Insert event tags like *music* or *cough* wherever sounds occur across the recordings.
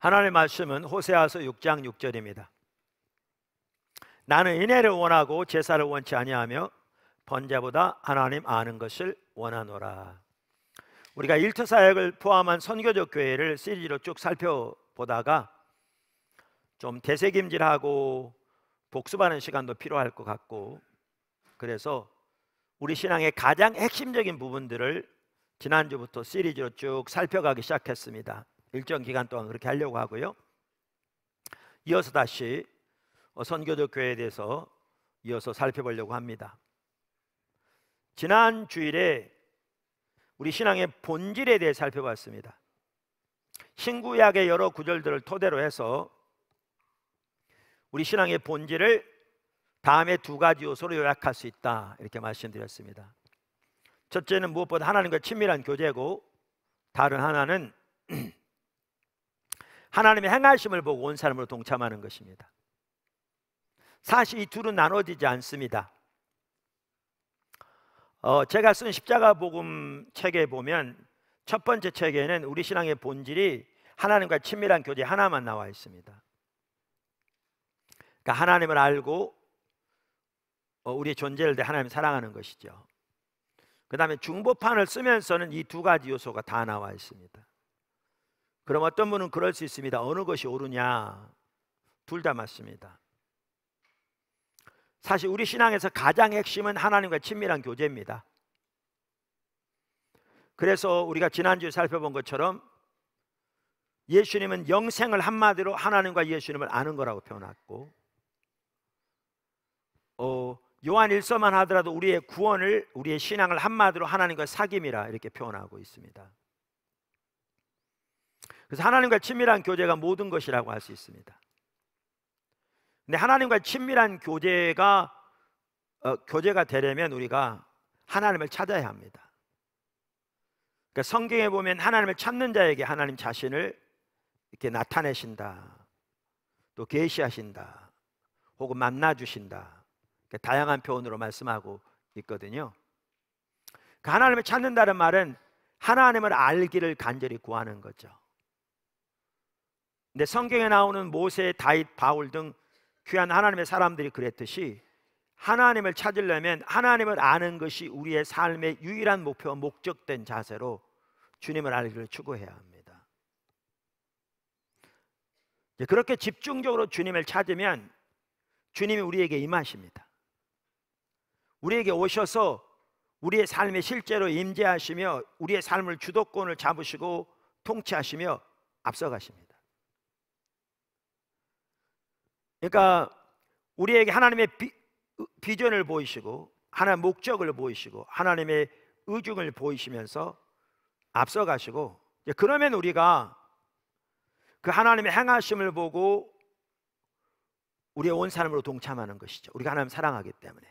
하나님의 말씀은 호세아서 6장 6절입니다. 나는 인애를 원하고 제사를 원치 아니하며 번제보다 하나님 아는 것을 원하노라. 우리가 일터 사역을 포함한 선교적 교회를 시리즈로 쭉 살펴보다가 좀 대세김질하고 복습하는 시간도 필요할 것 같고 그래서 우리 신앙의 가장 핵심적인 부분들을 지난주부터 시리즈로 쭉 살펴가기 시작했습니다. 일정 기간 동안 그렇게 하려고 하고요. 이어서 다시 어, 선교적 교회에 대해서 이어서 살펴보려고 합니다. 지난 주일에 우리 신앙의 본질에 대해 살펴봤습니다. 신구약의 여러 구절들을 토대로 해서 우리 신앙의 본질을 다음에 두 가지 요소로 요약할 수 있다 이렇게 말씀드렸습니다. 첫째는 무엇보다 하나님과 친밀한 교제고 다른 하나는 *clears throat* 하나님의 행하심을 보고 온 사람으로 동참하는 것입니다. 사실 이 둘은 나눠지지 않습니다. 어, 제가 쓴 십자가 복음 책에 보면 첫 번째 책에는 우리 신앙의 본질이 하나님과 친밀한 교제 하나만 나와 있습니다. 그러니까 하나님을 알고 어, 우리의 존재를 대 하나님 사랑하는 것이죠. 그 다음에 중보판을 쓰면서는 이 두 가지 요소가 다 나와 있습니다. 그럼 어떤 분은 그럴 수 있습니다. 어느 것이 옳으냐? 둘 다 맞습니다. 사실 우리 신앙에서 가장 핵심은 하나님과 친밀한 교제입니다. 그래서 우리가 지난주에 살펴본 것처럼 예수님은 영생을 한마디로 하나님과 예수님을 아는 거라고 표현했고 어, 요한 일서만 하더라도 우리의 구원을 우리의 신앙을 한마디로 하나님과 사귐이라 이렇게 표현하고 있습니다. 그래서 하나님과 친밀한 교제가 모든 것이라고 할 수 있습니다. 근데 하나님과 친밀한 교제가 어, 교제가 되려면 우리가 하나님을 찾아야 합니다. 그러니까 성경에 보면 하나님을 찾는 자에게 하나님 자신을 이렇게 나타내신다. 또 계시하신다. 혹은 만나 주신다. 그러니까 다양한 표현으로 말씀하고 있거든요. 그 하나님을 찾는다는 말은 하나님을 알기를 간절히 구하는 거죠. 근데 성경에 나오는 모세, 다윗, 바울 등 귀한 하나님의 사람들이 그랬듯이 하나님을 찾으려면 하나님을 아는 것이 우리의 삶의 유일한 목표와 목적된 자세로 주님을 알기를 추구해야 합니다. 그렇게 집중적으로 주님을 찾으면 주님이 우리에게 임하십니다. 우리에게 오셔서 우리의 삶에 실제로 임재하시며 우리의 삶을 주도권을 잡으시고 통치하시며 앞서가십니다. 그러니까 우리에게 하나님의 비, 비전을 보이시고 하나님의 목적을 보이시고 하나님의 의중을 보이시면서 앞서가시고 그러면 우리가 그 하나님의 행하심을 보고 우리의 온 삶으로 동참하는 것이죠. 우리가 하나님 사랑하기 때문에.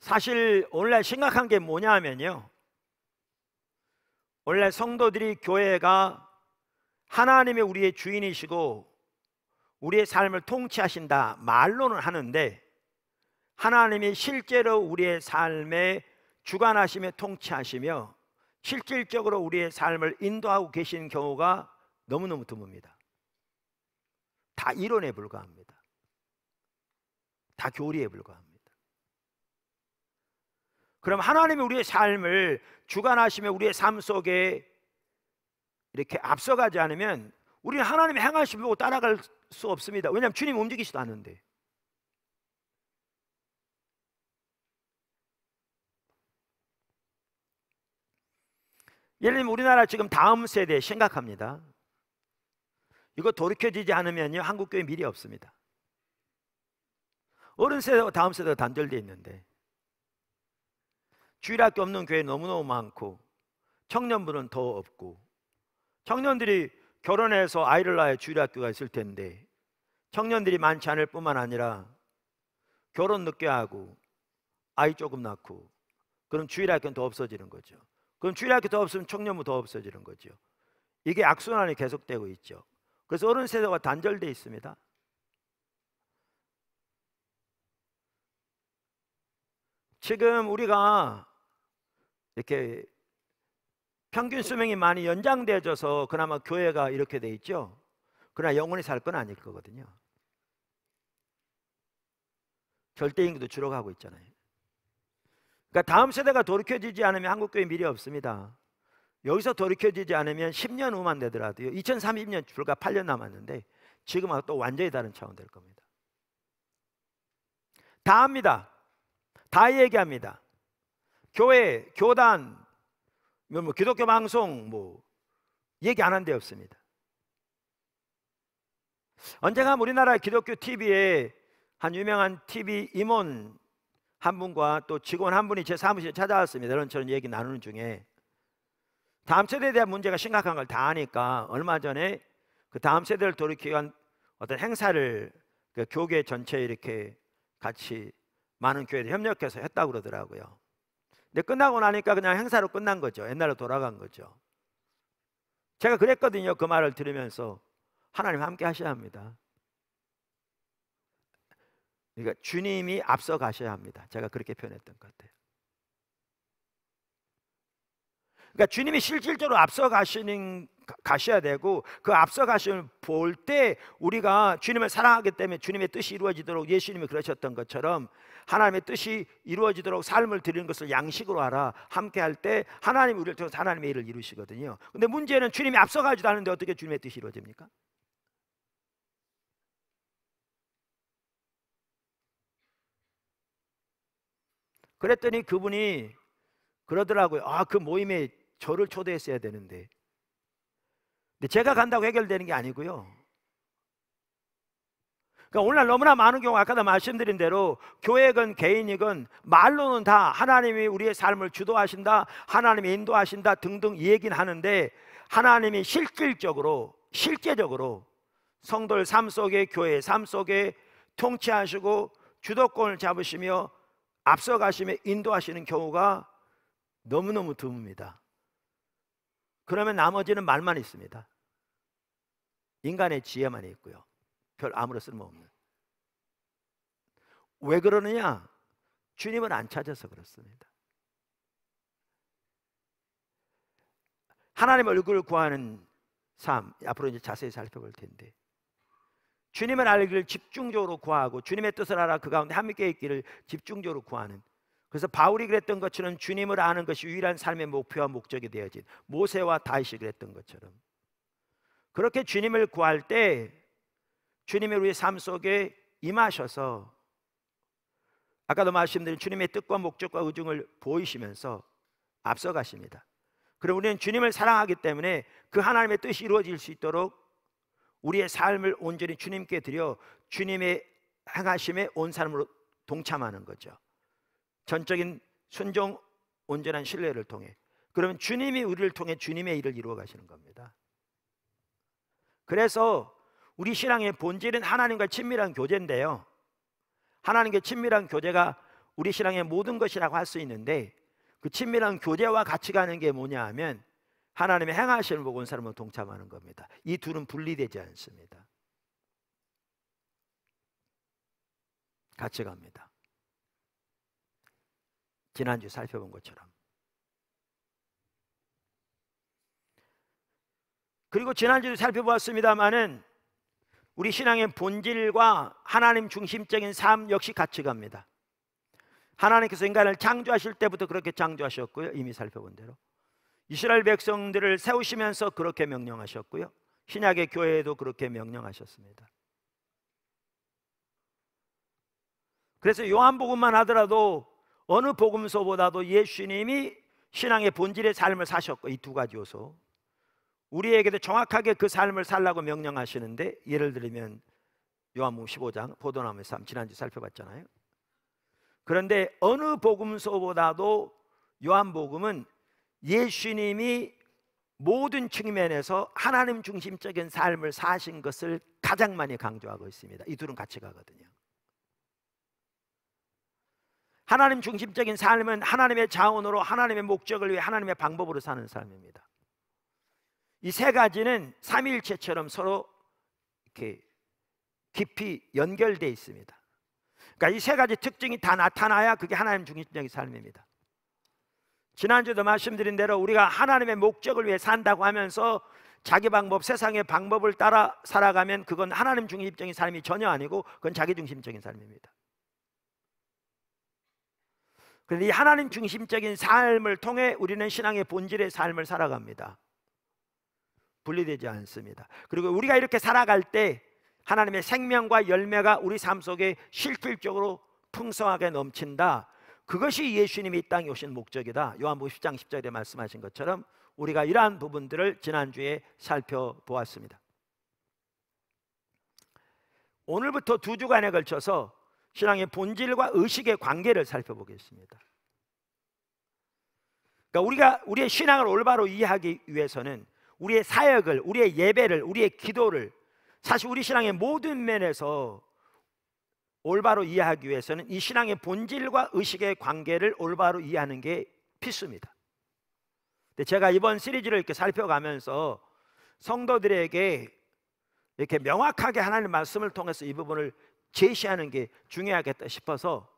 사실 원래 심각한 게 뭐냐면요. 원래 성도들이 교회가 하나님이 우리의 주인이시고 우리의 삶을 통치하신다 말로는 하는데 하나님이 실제로 우리의 삶에 주관하시며 통치하시며 실질적으로 우리의 삶을 인도하고 계신 경우가 너무너무 드뭅니다. 다 이론에 불과합니다. 다 교리에 불과합니다. 그럼 하나님이 우리의 삶을 주관하시며 우리의 삶 속에 이렇게 앞서가지 않으면 우리는 하나님의 행하심 보고 따라갈 수 없습니다. 왜냐하면 주님 움직이지도 않는데. 예를 들면 우리나라 지금 다음 세대 심각합니다. 이거 돌이켜지지 않으면요 한국 교회 미래 없습니다. 어른 세대와 다음 세대 단절돼 있는데 주일학교 없는 교회 너무너무 많고 청년부는 더 없고 청년들이 결혼해서 아이를 낳아 주일학교가 있을 텐데 청년들이 많지 않을 뿐만 아니라 결혼 늦게 하고 아이 조금 낳고 그럼 주일학교는 더 없어지는 거죠. 그럼 주일학교 더 없으면 청년부 더 없어지는 거죠. 이게 악순환이 계속되고 있죠. 그래서 어른 세대가 단절돼 있습니다. 지금 우리가 이렇게 평균 수명이 많이 연장되어져서 그나마 교회가 이렇게 돼 있죠. 그러나 영원히 살 건 아닐 거거든요. 절대 인구도 줄어가고 있잖아요. 그러니까 다음 세대가 돌이켜지지 않으면 한국 교회 미래 없습니다. 여기서 돌이켜지지 않으면 10년 후만 되더라도요. 2030년 불과 8년 남았는데 지금하고 또 완전히 다른 차원 될 겁니다. 다 합니다. 다 얘기합니다. 교회, 교단, 뭐, 뭐 기독교 방송 뭐 얘기 안 한 데 없습니다. 언젠가 우리나라 기독교 TV에 한 유명한 TV 임원 한 분과 또 직원 한 분이 제 사무실에 찾아왔습니다. 이런 저런 얘기 나누는 중에 다음 세대에 대한 문제가 심각한 걸 다 아니까 얼마 전에 그 다음 세대를 돌이키기 위한 어떤 행사를 그 교계 전체 이렇게 같이 많은 교회들 협력해서 했다고 그러더라고요. 근데 끝나고 나니까 그냥 행사로 끝난 거죠. 옛날로 돌아간 거죠. 제가 그랬거든요. 그 말을 들으면서 하나님 함께 하셔야 합니다. 그러니까 주님이 앞서 가셔야 합니다. 제가 그렇게 표현했던 것 같아요. 그러니까 주님이 실질적으로 앞서 가시는 가셔야 되고 그 앞서 가시는 볼 때 우리가 주님을 사랑하기 때문에 주님의 뜻이 이루어지도록 예수님이 그러셨던 것처럼 하나님의 뜻이 이루어지도록 삶을 드리는 것을 양식으로 알아 함께 할 때 하나님 우리를 통해서 하나님의 일을 이루시거든요. 근데 문제는 주님이 앞서 가지도 않는데 어떻게 주님의 뜻이 이루어집니까? 그랬더니 그분이 그러더라고요. 아, 그 모임에 저를 초대했어야 되는데 근데 제가 간다고 해결되는 게 아니고요. 그러니까 오늘날 너무나 많은 경우 아까도 말씀드린 대로 교회건 개인이건 말로는 다 하나님이 우리의 삶을 주도하신다, 하나님이 인도하신다 등등 얘긴 하는데 하나님이 실질적으로 실제적으로 성도의 삶 속에 교회삶 속에 통치하시고 주도권을 잡으시며 앞서가시며 인도하시는 경우가 너무너무 드뭅니다. 그러면 나머지는 말만 있습니다. 인간의 지혜만 있고요. 별 아무런 쓸모없는. 왜 그러느냐? 주님을 안 찾아서 그렇습니다. 하나님 얼굴을 구하는 삶 앞으로 이제 자세히 살펴볼 텐데 주님을 알기를 집중적으로 구하고 주님의 뜻을 알아 그 가운데 함께 있기를 집중적으로 구하는 그래서 바울이 그랬던 것처럼 주님을 아는 것이 유일한 삶의 목표와 목적이 되어진 모세와 다윗이 그랬던 것처럼 그렇게 주님을 구할 때 주님이 우리 삶 속에 임하셔서 아까도 말씀드린 주님의 뜻과 목적과 의중을 보이시면서 앞서가십니다. 그럼 우리는 주님을 사랑하기 때문에 그 하나님의 뜻이 이루어질 수 있도록 우리의 삶을 온전히 주님께 드려 주님의 행하심에 온 삶으로 동참하는 거죠. 전적인 순종 온전한 신뢰를 통해 그러면 주님이 우리를 통해 주님의 일을 이루어 가시는 겁니다. 그래서 우리 신앙의 본질은 하나님과 친밀한 교제인데요. 하나님과 친밀한 교제가 우리 신앙의 모든 것이라고 할 수 있는데 그 친밀한 교제와 같이 가는 게 뭐냐 하면 하나님의 행하시는 복원 사람을 동참하는 겁니다. 이 둘은 분리되지 않습니다. 같이 갑니다. 지난주 살펴본 것처럼 그리고 지난주에 도 살펴보았습니다만은 우리 신앙의 본질과 하나님 중심적인 삶 역시 같이 갑니다. 하나님께서 인간을 창조하실 때부터 그렇게 창조하셨고요. 이미 살펴본 대로. 이스라엘 백성들을 세우시면서 그렇게 명령하셨고요. 신약의 교회에도 그렇게 명령하셨습니다. 그래서 요한복음만 하더라도 어느 복음서보다도 예수님이 신앙의 본질의 삶을 사셨고 이 두 가지 요소 우리에게도 정확하게 그 삶을 살라고 명령하시는데 예를 들면 요한복음 15장 포도나무의 삶 지난주 살펴봤잖아요. 그런데 어느 복음서보다도 요한복음은 예수님이 모든 측면에서 하나님 중심적인 삶을 사신 것을 가장 많이 강조하고 있습니다. 이 둘은 같이 가거든요. 하나님 중심적인 삶은 하나님의 자원으로 하나님의 목적을 위해 하나님의 방법으로 사는 삶입니다. 이세 가지는 삼일체처럼 서로 이렇게 깊이 연결돼 있습니다. 그러니까 이 세 가지 특징이 다 나타나야 그게 하나님 중심적인 삶입니다. 지난주도 말씀드린 대로 우리가 하나님의 목적을 위해 산다고 하면서 자기 방법, 세상의 방법을 따라 살아가면 그건 하나님 중심적인 삶이 전혀 아니고 그건 자기 중심적인 삶입니다. 그런데 이 하나님 중심적인 삶을 통해 우리는 신앙의 본질의 삶을 살아갑니다. 분리되지 않습니다. 그리고 우리가 이렇게 살아갈 때 하나님의 생명과 열매가 우리 삶 속에 실질적으로 풍성하게 넘친다. 그것이 예수님이 이 땅에 오신 목적이다. 요한복음 10장 10절에 말씀하신 것처럼 우리가 이러한 부분들을 지난주에 살펴보았습니다. 오늘부터 두 주간에 걸쳐서 신앙의 본질과 의식의 관계를 살펴보겠습니다. 그러니까 우리가 우리의 신앙을 올바로 이해하기 위해서는 우리의 사역을, 우리의 예배를, 우리의 기도를 사실 우리 신앙의 모든 면에서 올바로 이해하기 위해서는 이 신앙의 본질과 의식의 관계를 올바로 이해하는 게 필수입니다. 근데 제가 이번 시리즈를 이렇게 살펴가면서 성도들에게 이렇게 명확하게 하나님 말씀을 통해서 이 부분을 제시하는 게 중요하겠다 싶어서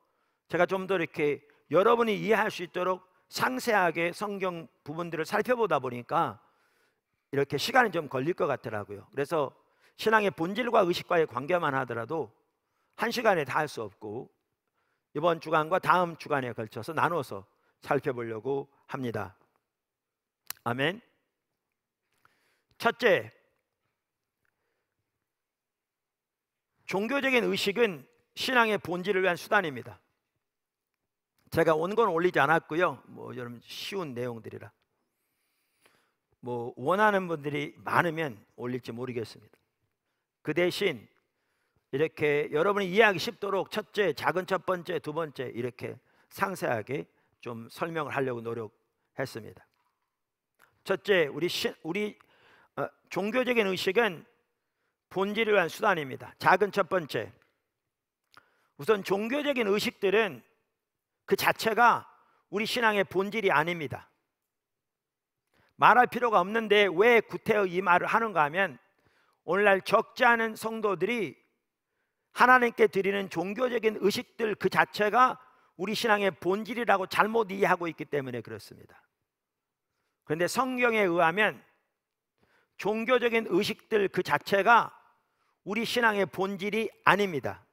제가 좀 더 이렇게 여러분이 이해할 수 있도록 상세하게 성경 부분들을 살펴보다 보니까 이렇게 시간이 좀 걸릴 것 같더라고요. 그래서 신앙의 본질과 의식과의 관계만 하더라도 한 시간에 다 할 수 없고 이번 주간과 다음 주간에 걸쳐서 나눠서 살펴보려고 합니다. 아멘. 첫째, 종교적인 의식은 신앙의 본질을 위한 수단입니다. 제가 온 건 올리지 않았고요. 뭐 여러분 쉬운 내용들이라. 뭐 원하는 분들이 많으면 올릴지 모르겠습니다. 그 대신 이렇게 여러분이 이해하기 쉽도록 첫째, 작은 첫 번째, 두 번째 이렇게 상세하게 좀 설명을 하려고 노력했습니다. 첫째, 우리 신, 우리 어, 종교적인 의식은 본질을 위한 수단입니다. 작은 첫 번째. 우선 종교적인 의식들은 그 자체가 우리 신앙의 본질이 아닙니다. 말할 필요가 없는데 왜 구태여 이 말을 하는가 하면 오늘날 적지 않은 성도들이 하나님께 드리는 종교적인 의식들 그 자체가 우리 신앙의 본질이라고 잘못 이해하고 있기 때문에 그렇습니다. 그런데 성경에 의하면 종교적인 의식들 그 자체가 우리 신앙의 본질이 아닙니다.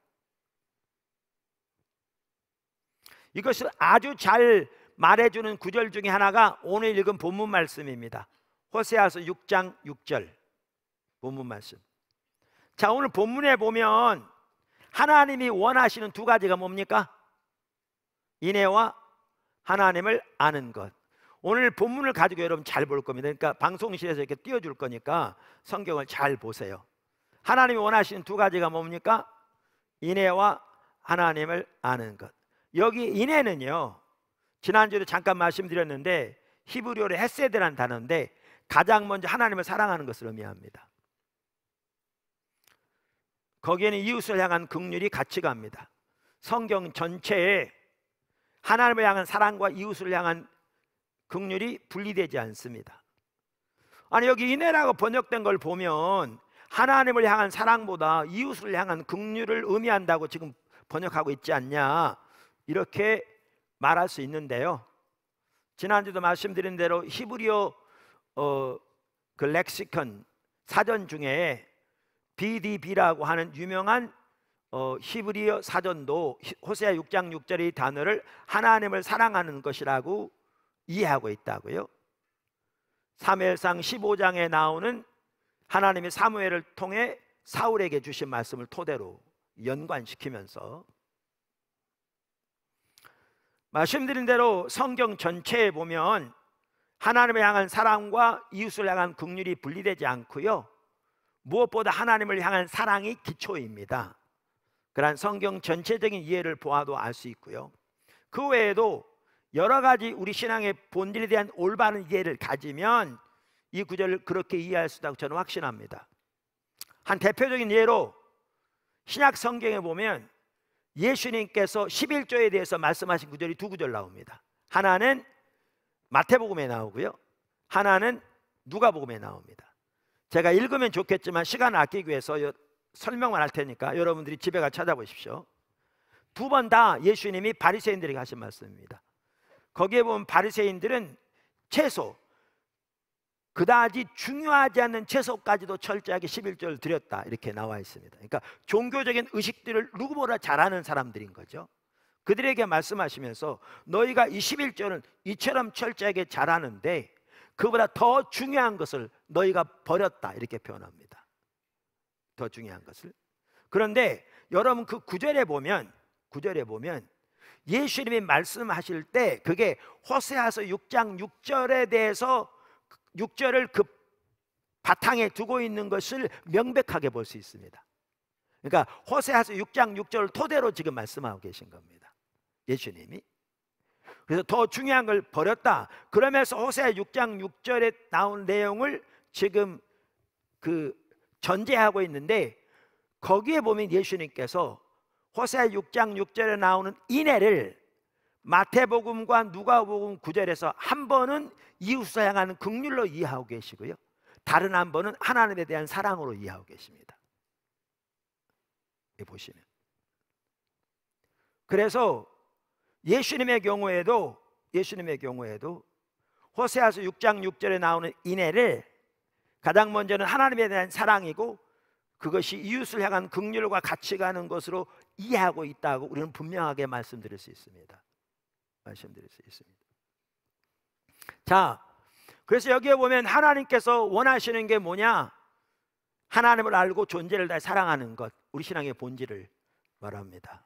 이것을 아주 잘 말해주는 구절 중에 하나가 오늘 읽은 본문 말씀입니다. 호세아서 6장 6절 본문 말씀. 자 오늘 본문에 보면 하나님이 원하시는 두 가지가 뭡니까? 인애와 하나님을 아는 것. 오늘 본문을 가지고 여러분 잘 볼 겁니다. 그러니까 방송실에서 이렇게 띄워줄 거니까 성경을 잘 보세요. 하나님이 원하시는 두 가지가 뭡니까? 인애와 하나님을 아는 것. 여기 인애는요. 지난주에도 잠깐 말씀드렸는데 히브리어로 헤세드라는 단어인데 가장 먼저 하나님을 사랑하는 것을 의미합니다. 거기에는 이웃을 향한 긍휼이 같이 갑니다. 성경 전체에 하나님을 향한 사랑과 이웃을 향한 긍휼이 분리되지 않습니다. 아니 여기 인애라고 번역된 걸 보면 하나님을 향한 사랑보다 이웃을 향한 긍휼을 의미한다고 지금 번역하고 있지 않냐 이렇게 말할 수 있는데요. 지난주도 말씀드린 대로 히브리어 어, 그 렉시컨 사전 중에 BDB라고 하는 유명한 어, 히브리어 사전도 호세아 6장 6절의 단어를 하나님을 사랑하는 것이라고 이해하고 있다고요. 사무엘상 15장에 나오는 하나님의 사무엘을 통해 사울에게 주신 말씀을 토대로 연관시키면서 말씀드린 대로 성경 전체에 보면 하나님을 향한 사랑과 이웃을 향한 국률이 분리되지 않고요. 무엇보다 하나님을 향한 사랑이 기초입니다. 그러한 성경 전체적인 이해를 보아도 알 수 있고요. 그 외에도 여러 가지 우리 신앙의 본질에 대한 올바른 이해를 가지면 이 구절을 그렇게 이해할 수 있다고 저는 확신합니다. 한 대표적인 예로 신약 성경에 보면 예수님께서 11조에 대해서 말씀하신 구절이 두 구절 나옵니다. 하나는 마태복음에 나오고요. 하나는 누가복음에 나옵니다. 제가 읽으면 좋겠지만 시간 아끼기 위해서 설명만 할 테니까 여러분들이 집에 가 찾아보십시오. 두 번 다 예수님이 바리새인들에게 하신 말씀입니다. 거기에 보면 바리새인들은 채소, 그다지 중요하지 않은 채소까지도 철저하게 11절을 드렸다 이렇게 나와 있습니다. 그러니까 종교적인 의식들을 누구보다 잘하는 사람들인 거죠. 그들에게 말씀하시면서 너희가 이 11절은 이처럼 철저하게 잘하는데 그보다 더 중요한 것을 너희가 버렸다 이렇게 표현합니다. 더 중요한 것을. 그런데 여러분 그 구절에 보면 구절에 보면 예수님이 말씀하실 때 그게 호세아서 6장 6절에 대해서 6절을 그 바탕에 두고 있는 것을 명백하게 볼 수 있습니다. 그러니까 호세아서 6장 6절을 토대로 지금 말씀하고 계신 겁니다. 예수님이. 그래서 더 중요한 걸 버렸다. 그러면서 호세아 6장 6절에 나온 내용을 지금 그 전제하고 있는데 거기에 보면 예수님께서 호세아 6장 6절에 나오는 인애를 마태복음과 누가복음 9절에서 한 번은 이웃을 향하는 극률로 이해하고 계시고요. 다른 한 번은 하나님에 대한 사랑으로 이해하고 계십니다. 보시면. 그래서 예수님의 경우에도 예수님의 경우에도 호세아서 6장 6절에 나오는 인애를 가장 먼저는 하나님에 대한 사랑이고 그것이 이웃을 향한 극률과 같이 가는 것으로 이해하고 있다고 우리는 분명하게 말씀드릴 수 있습니다. 말씀드릴 수 있습니다. 자, 그래서 여기에 보면 하나님께서 원하시는 게 뭐냐? 하나님을 알고 존재를 다 사랑하는 것. 우리 신앙의 본질을 말합니다.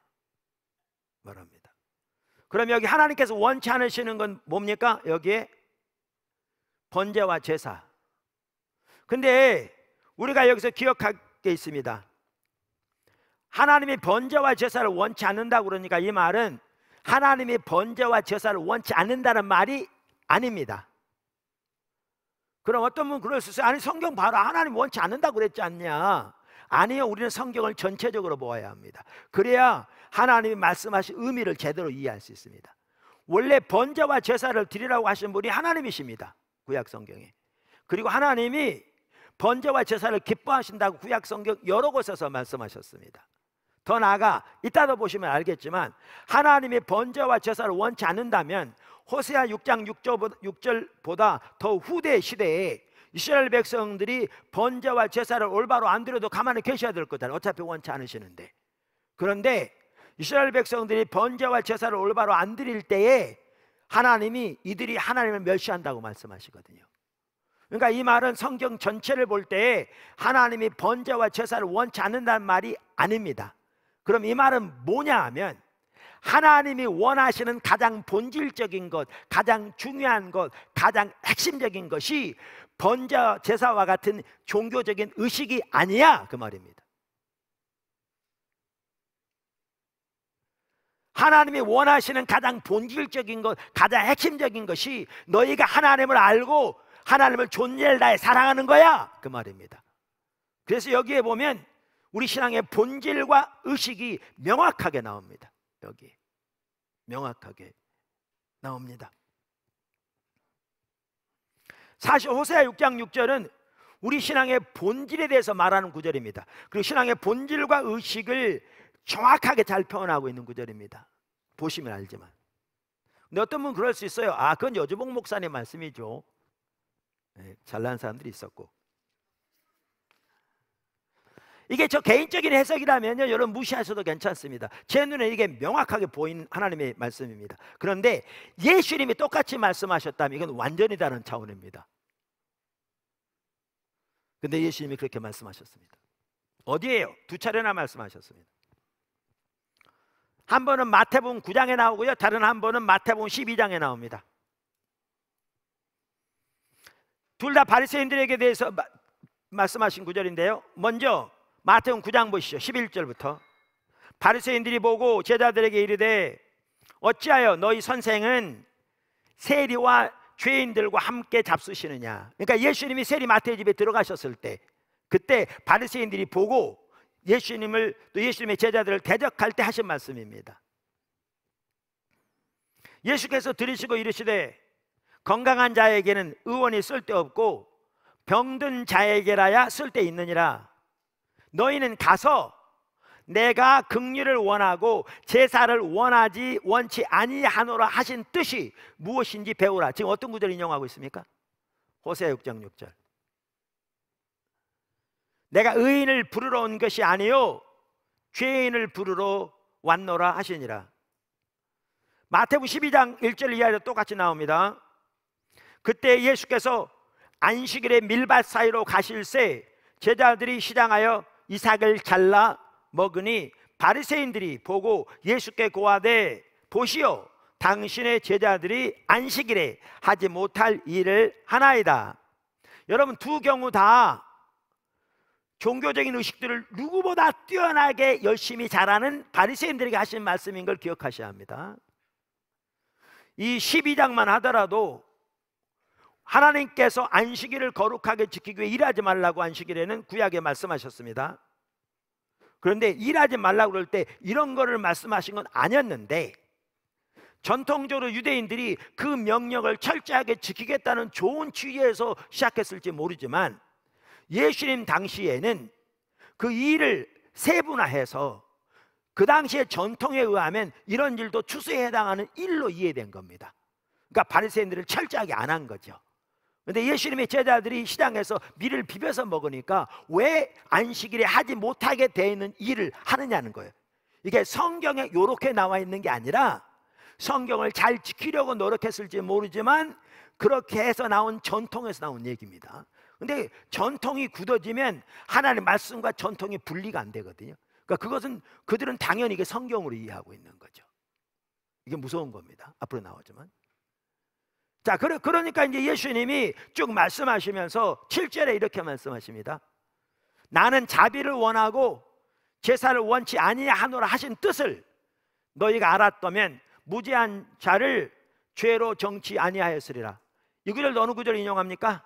말합니다. 그럼 여기 하나님께서 원치 않으시는 건 뭡니까? 여기에 번제와 제사. 근데 우리가 여기서 기억할 게 있습니다. 하나님이 번제와 제사를 원치 않는다 그러니까 이 말은 하나님이 번제와 제사를 원치 않는다는 말이 아닙니다. 그럼 어떤 분 그럴 수 있어요. 아니 성경 바로 하나님 원치 않는다 그랬지 않냐? 아니요, 우리는 성경을 전체적으로 보아야 합니다. 그래야 하나님이 말씀하신 의미를 제대로 이해할 수 있습니다. 원래 번제와 제사를 드리라고 하신 분이 하나님이십니다. 구약 성경에. 그리고 하나님이 번제와 제사를 기뻐하신다고 구약 성경 여러 곳에서 말씀하셨습니다. 더 나아가 이따도 보시면 알겠지만 하나님이 번제와 제사를 원치 않는다면 호세아 6장 6절보다 더 후대 시대에 이스라엘 백성들이 번제와 제사를 올바로 안 드려도 가만히 계셔야 될 거다. 어차피 원치 않으시는데. 그런데 이스라엘 백성들이 번제와 제사를 올바로 안 드릴 때에 하나님이 이들이 하나님을 멸시한다고 말씀하시거든요. 그러니까 이 말은 성경 전체를 볼때 하나님이 번제와 제사를 원치 않는다는 말이 아닙니다. 그럼 이 말은 뭐냐 하면 하나님이 원하시는 가장 본질적인 것, 가장 중요한 것, 가장 핵심적인 것이 번제 제사와 같은 종교적인 의식이 아니야 그 말입니다. 하나님이 원하시는 가장 본질적인 것, 가장 핵심적인 것이 너희가 하나님을 알고 하나님을 존재를 다해 사랑하는 거야 그 말입니다. 그래서 여기에 보면 우리 신앙의 본질과 의식이 명확하게 나옵니다. 여기 명확하게 나옵니다. 사실 호세아 6장 6절은 우리 신앙의 본질에 대해서 말하는 구절입니다. 그리고 신앙의 본질과 의식을 정확하게 잘 표현하고 있는 구절입니다. 보시면 알지만. 근데 어떤 분 그럴 수 있어요. 아, 그건 여주봉 목사님 말씀이죠. 네, 잘난 사람들이 있었고. 이게 저 개인적인 해석이라면요, 여러분 무시하셔도 괜찮습니다. 제 눈에 이게 명확하게 보인 하나님의 말씀입니다. 그런데 예수님이 똑같이 말씀하셨다면 이건 완전히 다른 차원입니다. 근데 예수님이 그렇게 말씀하셨습니다. 어디에요? 두 차례나 말씀하셨습니다. 한 번은 마태복음 9장에 나오고요. 다른 한 번은 마태복음 12장에 나옵니다. 둘 다 바리새인들에게 대해서 말씀하신 구절인데요. 먼저 마태복음 9장 보시죠. 11절부터 바리새인들이 보고 제자들에게 이르되 어찌하여 너희 선생은 세리와 죄인들과 함께 잡수시느냐. 그러니까 예수님이 세리 마태 집에 들어가셨을 때 그때 바리새인들이 보고 예수님을 또 예수님의 제자들을 대적할 때 하신 말씀입니다. 예수께서 들으시고 이르시되 건강한 자에게는 의원이 쓸데없고 병든 자에게라야 쓸데있느니라 너희는 가서 내가 긍휼을 원하고 제사를 원하지 원치 아니하노라 하신 뜻이 무엇인지 배우라. 지금 어떤 구절 인용하고 있습니까? 호세 6장 6절. 내가 의인을 부르러 온 것이 아니요 죄인을 부르러 왔노라 하시니라. 마태복 12장 1절 이하에도 똑같이 나옵니다. 그때 예수께서 안식일의 밀밭 사이로 가실새 제자들이 시장하여 이삭을 잘라 먹으니 바리새인들이 보고 예수께 고하되 보시오 당신의 제자들이 안식일에 하지 못할 일을 하나이다. 여러분 두 경우 다 종교적인 의식들을 누구보다 뛰어나게 열심히 잘하는 바리새인들에게 하신 말씀인 걸 기억하셔야 합니다. 이 12장만 하더라도 하나님께서 안식일을 거룩하게 지키기 위해 일하지 말라고 안식일에는 구약에 말씀하셨습니다. 그런데 일하지 말라고 그럴 때 이런 거를 말씀하신 건 아니었는데 전통적으로 유대인들이 그 명령을 철저하게 지키겠다는 좋은 취지에서 시작했을지 모르지만 예수님 당시에는 그 일을 세분화해서 그 당시의 전통에 의하면 이런 일도 추수에 해당하는 일로 이해된 겁니다. 그러니까 바리새인들을 철저하게 안 한 거죠. 근데 예수님의 제자들이 시장에서 밀을 비벼서 먹으니까 왜 안식일에 하지 못하게 되 있는 일을 하느냐는 거예요. 이게 성경에 요렇게 나와 있는 게 아니라 성경을 잘 지키려고 노력했을지 모르지만 그렇게 해서 나온 전통에서 나온 얘기입니다. 근데 전통이 굳어지면 하나님 말씀과 전통이 분리가 안 되거든요. 그러니까 그것은 그들은 당연히 이게 성경으로 이해하고 있는 거죠. 이게 무서운 겁니다. 앞으로 나오지만. 자, 그러, 니까 그러니까 이제 예수님이 쭉 말씀하시면서 7절에 이렇게 말씀하십니다. 나는 자비를 원하고 제사를 원치 아니하노라 하신 뜻을 너희가 알았다면 무죄한 자를 죄로 정치 아니하였으리라. 이 구절 어느 구절 인용합니까?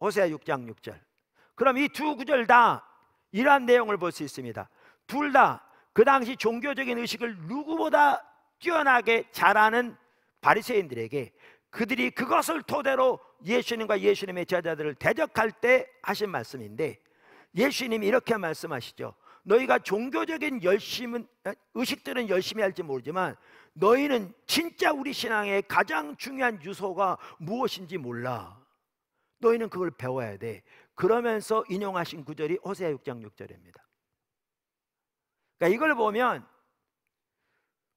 호세아 6장 6절. 그럼 이 두 구절 다 이러한 내용을 볼 수 있습니다. 둘 다 그 당시 종교적인 의식을 누구보다 뛰어나게 잘하는 바리새인들에게 그들이 그것을 토대로 예수님과 예수님의 제자들을 대적할 때 하신 말씀인데 예수님이 이렇게 말씀하시죠. 너희가 종교적인 열심은 어, 의식들은 열심히 할지 모르지만 너희는 진짜 우리 신앙의 가장 중요한 유서가 무엇인지 몰라. 너희는 그걸 배워야 돼. 그러면서 인용하신 구절이 호세아 6장 6절입니다. 그러니까 이걸 보면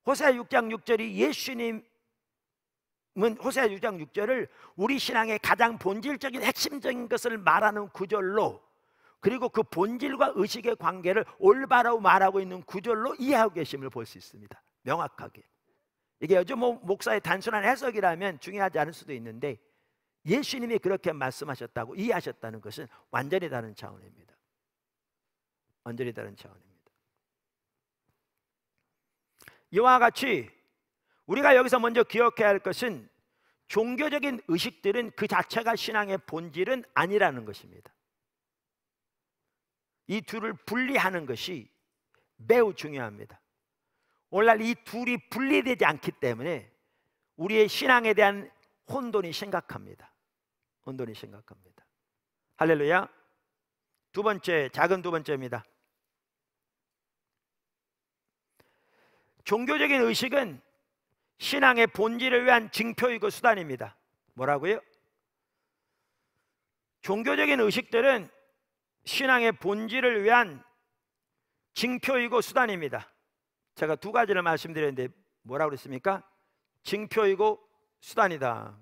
호세아 6장 6절이 예수님 호세아 6장 6절을 우리 신앙의 가장 본질적인 핵심적인 것을 말하는 구절로 그리고 그 본질과 의식의 관계를 올바로 말하고 있는 구절로 이해하고 계심을 볼 수 있습니다. 명확하게. 이게 요즘 뭐 목사의 단순한 해석이라면 중요하지 않을 수도 있는데 예수님이 그렇게 말씀하셨다고 이해하셨다는 것은 완전히 다른 차원입니다. 완전히 다른 차원입니다. 이와 같이 우리가 여기서 먼저 기억해야 할 것은 종교적인 의식들은 그 자체가 신앙의 본질은 아니라는 것입니다. 이 둘을 분리하는 것이 매우 중요합니다. 오늘날 이 둘이 분리되지 않기 때문에 우리의 신앙에 대한 혼돈이 심각합니다. 혼돈이 심각합니다. 할렐루야. 두 번째, 작은 두 번째입니다. 종교적인 의식은 신앙의 본질을 위한 증표이고 수단입니다. 뭐라고요? 종교적인 의식들은 신앙의 본질을 위한 증표이고 수단입니다. 제가 두 가지를 말씀드렸는데 뭐라고 그랬습니까? 증표이고 수단이다.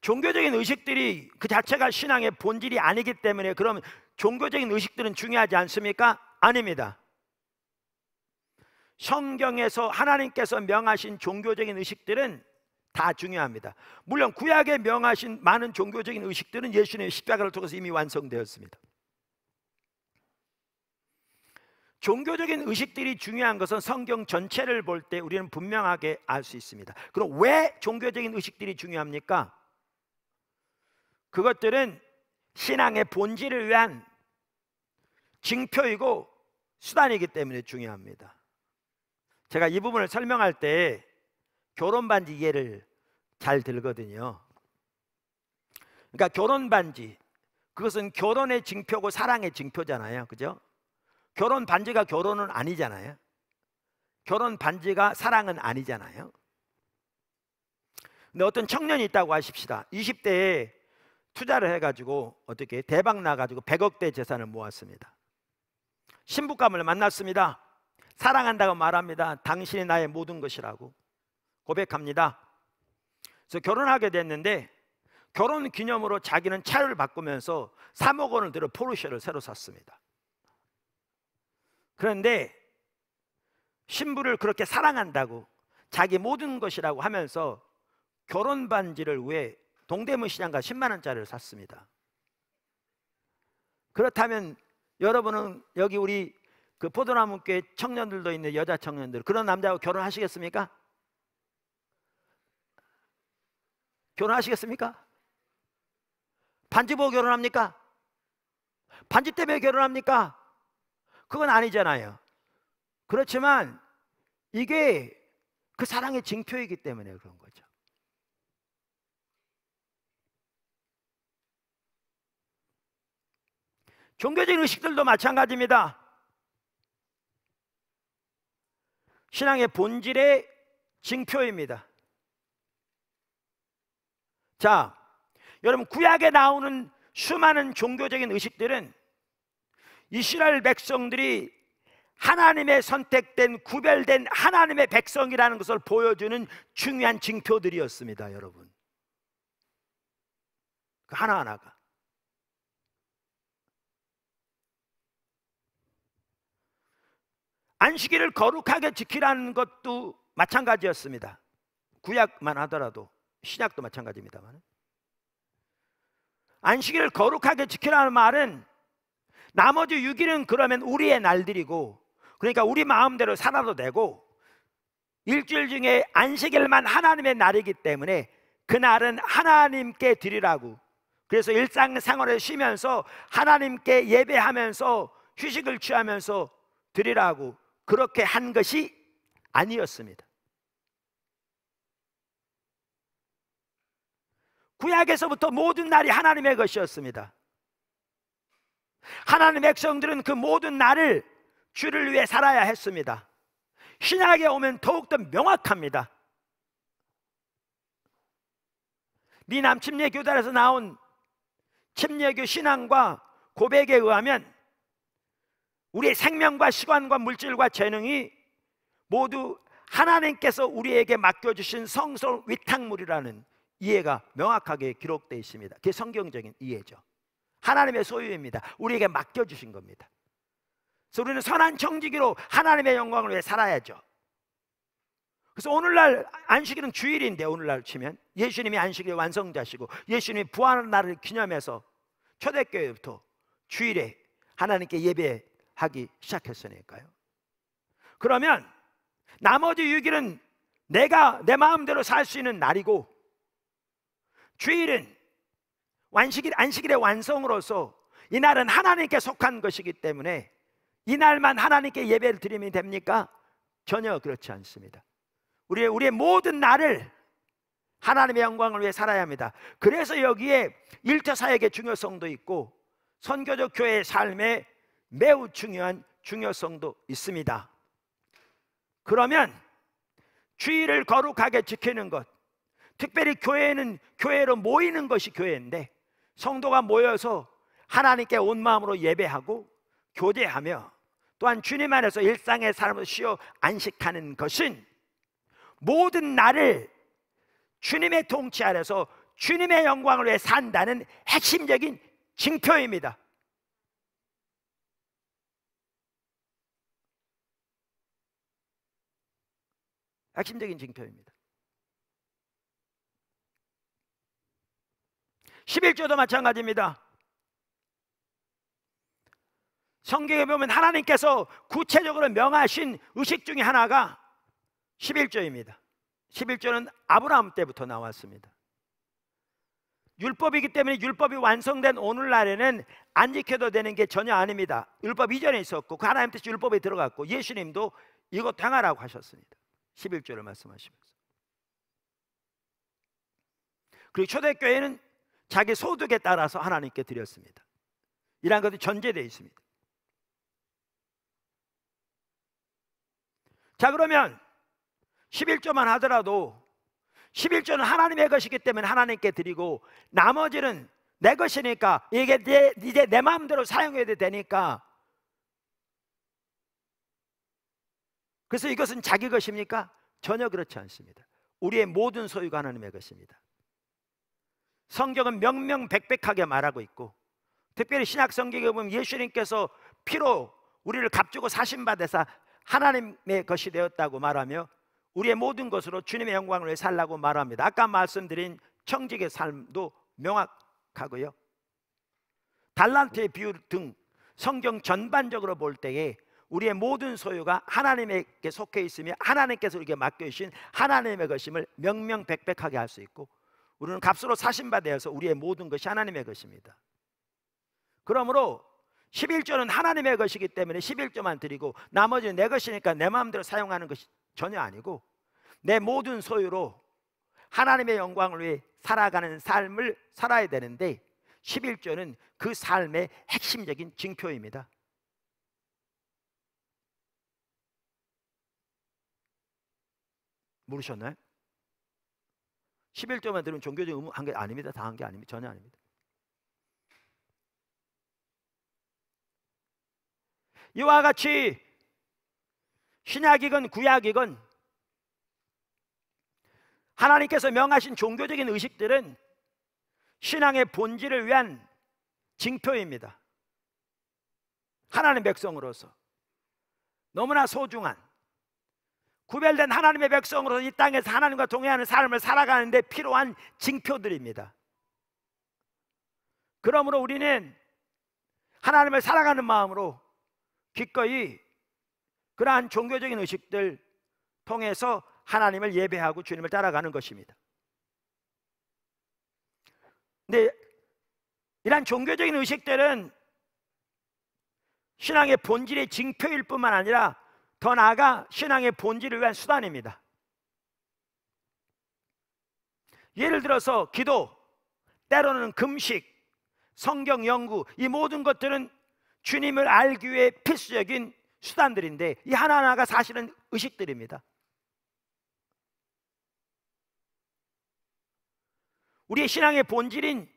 종교적인 의식들이 그 자체가 신앙의 본질이 아니기 때문에 그럼 종교적인 의식들은 중요하지 않습니까? 아닙니다. 성경에서 하나님께서 명하신 종교적인 의식들은 다 중요합니다. 물론 구약에 명하신 많은 종교적인 의식들은 예수님의 십자가를 통해서 이미 완성되었습니다. 종교적인 의식들이 중요한 것은 성경 전체를 볼 때 우리는 분명하게 알 수 있습니다. 그럼 왜 종교적인 의식들이 중요합니까? 그것들은 신앙의 본질을 위한 징표이고 수단이기 때문에 중요합니다. 제가 이 부분을 설명할 때 결혼 반지 이해를 잘 들거든요. 그러니까 결혼 반지 그것은 결혼의 징표고 사랑의 징표잖아요. 그죠? 결혼 반지가 결혼은 아니잖아요. 결혼 반지가 사랑은 아니잖아요. 근데 어떤 청년이 있다고 하십시다. 20대에 투자를 해가지고 어떻게 대박 나가지고 100억대 재산을 모았습니다. 신부감을 만났습니다. 사랑한다고 말합니다. 당신이 나의 모든 것이라고 고백합니다. 그래서 결혼하게 됐는데 결혼 기념으로 자기는 차를 바꾸면서 3억 원을 들여 포르쉐를 새로 샀습니다. 그런데 신부를 그렇게 사랑한다고 자기 모든 것이라고 하면서 결혼 반지를 위해 동대문 시장가 10만 원짜리를 샀습니다. 그렇다면 여러분은 여기 우리 그포도나무교 청년들도 있는 여자 청년들 그런 남자하고 결혼하시겠습니까? 결혼하시겠습니까? 반지 보고 결혼합니까? 반지 때문에 결혼합니까? 그건 아니잖아요. 그렇지만 이게 그 사랑의 징표이기 때문에 그런 거죠. 종교적인 의식들도 마찬가지입니다. 신앙의 본질의 징표입니다. 자, 여러분 구약에 나오는 수많은 종교적인 의식들은 이스라엘 백성들이 하나님의 선택된 구별된 하나님의 백성이라는 것을 보여주는 중요한 징표들이었습니다, 여러분. 그 하나하나가 안식일을 거룩하게 지키라는 것도 마찬가지였습니다. 구약만 하더라도 신약도 마찬가지입니다만 안식일을 거룩하게 지키라는 말은 나머지 6일은 그러면 우리의 날들이고 그러니까 우리 마음대로 살아도 되고 일주일 중에 안식일만 하나님의 날이기 때문에 그날은 하나님께 드리라고 그래서 일상생활을 쉬면서 하나님께 예배하면서 휴식을 취하면서 드리라고 그렇게 한 것이 아니었습니다. 구약에서부터 모든 날이 하나님의 것이었습니다. 하나님 의 백성들은 그 모든 날을 주를 위해 살아야 했습니다. 신약에 오면 더욱더 명확합니다. 미남 침례교단에서 나온 침례교 신앙과 고백에 의하면 우리의 생명과 시간과 물질과 재능이 모두 하나님께서 우리에게 맡겨주신 성스러운 위탁물이라는 이해가 명확하게 기록되어 있습니다. 그게 성경적인 이해죠. 하나님의 소유입니다. 우리에게 맡겨주신 겁니다. 그래서 우리는 선한 청지기로 하나님의 영광을 위해 살아야죠. 그래서 오늘날 안식일은 주일인데 오늘날 치면 예수님이 안식일 완성자시고 예수님이 부활의 날을 기념해서 초대교회부터 주일에 하나님께 예배 하기 시작했으니까요. 그러면 나머지 6일은 내가 내 마음대로 살 수 있는 날이고 주일은 완식일, 안식일의 완성으로서 이날은 하나님께 속한 것이기 때문에 이날만 하나님께 예배를 드리면 됩니까? 전혀 그렇지 않습니다. 우리의, 우리의 모든 날을 하나님의 영광을 위해 살아야 합니다. 그래서 여기에 일차 사역의 중요성도 있고 선교적 교회의 삶의 매우 중요한 중요성도 있습니다. 그러면 주의를 거룩하게 지키는 것, 특별히 교회는 교회로 모이는 것이 교회인데 성도가 모여서 하나님께 온 마음으로 예배하고 교제하며 또한 주님 안에서 일상의 삶을 쉬어 안식하는 것은 모든 나를 주님의 통치 아래서 주님의 영광을 위해 산다는 핵심적인 징표입니다. 핵심적인 징표입니다. 11조도 마찬가지입니다. 성경에 보면 하나님께서 구체적으로 명하신 의식 중에 하나가 11조입니다. 11조는 아브라함 때부터 나왔습니다. 율법이기 때문에 율법이 완성된 오늘날에는 안 지켜도 되는 게 전혀 아닙니다. 율법 이전에 있었고 그 하나님 뜻이 율법에 들어갔고 예수님도 이것 당하라고 하셨습니다. 11절을 말씀하시면서. 그리고 초대교회는 자기 소득에 따라서 하나님께 드렸습니다. 이러한 것이 전제되어 있습니다. 자, 그러면 11조만 하더라도 11조는 하나님의 것이기 때문에 하나님께 드리고 나머지는 내 것이니까 이게 내, 이제 내 마음대로 사용해도 되니까 그래서 이것은 자기 것입니까? 전혀 그렇지 않습니다. 우리의 모든 소유가 하나님의 것입니다. 성경은 명명백백하게 말하고 있고 특별히 신약 성경에 보면 예수님께서 피로 우리를 값주고 사신 바되사 하나님의 것이 되었다고 말하며 우리의 모든 것으로 주님의 영광을 위해 살라고 말합니다. 아까 말씀드린 청직의 삶도 명확하고요. 달란트의 비율 등 성경 전반적으로 볼 때에 우리의 모든 소유가 하나님에게 속해 있으며 하나님께서 우리에게 맡겨주신 하나님의 것임을 명명백백하게 할 수 있고 우리는 값으로 사신바되어서 우리의 모든 것이 하나님의 것입니다. 그러므로 11조는 하나님의 것이기 때문에 11조만 드리고 나머지는 내 것이니까 내 마음대로 사용하는 것이 전혀 아니고 내 모든 소유로 하나님의 영광을 위해 살아가는 삶을 살아야 되는데 11조는 그 삶의 핵심적인 징표입니다. 모르셨나요? 11조만 들으면 종교적 의무 한 게 아닙니다. 다 한 게 아닙니다. 전혀 아닙니다. 이와 같이 신약이건 구약이건 하나님께서 명하신 종교적인 의식들은 신앙의 본질을 위한 징표입니다. 하나님 백성으로서 너무나 소중한 구별된 하나님의 백성으로서 이 땅에서 하나님과 동행하는 삶을 살아가는데 필요한 징표들입니다. 그러므로 우리는 하나님을 사랑하는 마음으로 기꺼이 그러한 종교적인 의식들 통해서 하나님을 예배하고 주님을 따라가는 것입니다. 근데 이러한 종교적인 의식들은 신앙의 본질의 징표일 뿐만 아니라 더 나아가 신앙의 본질을 위한 수단입니다. 예를 들어서 기도, 때로는 금식, 성경 연구 이 모든 것들은 주님을 알기 위해 필수적인 수단들인데 이 하나하나가 사실은 의식들입니다. 우리의 신앙의 본질인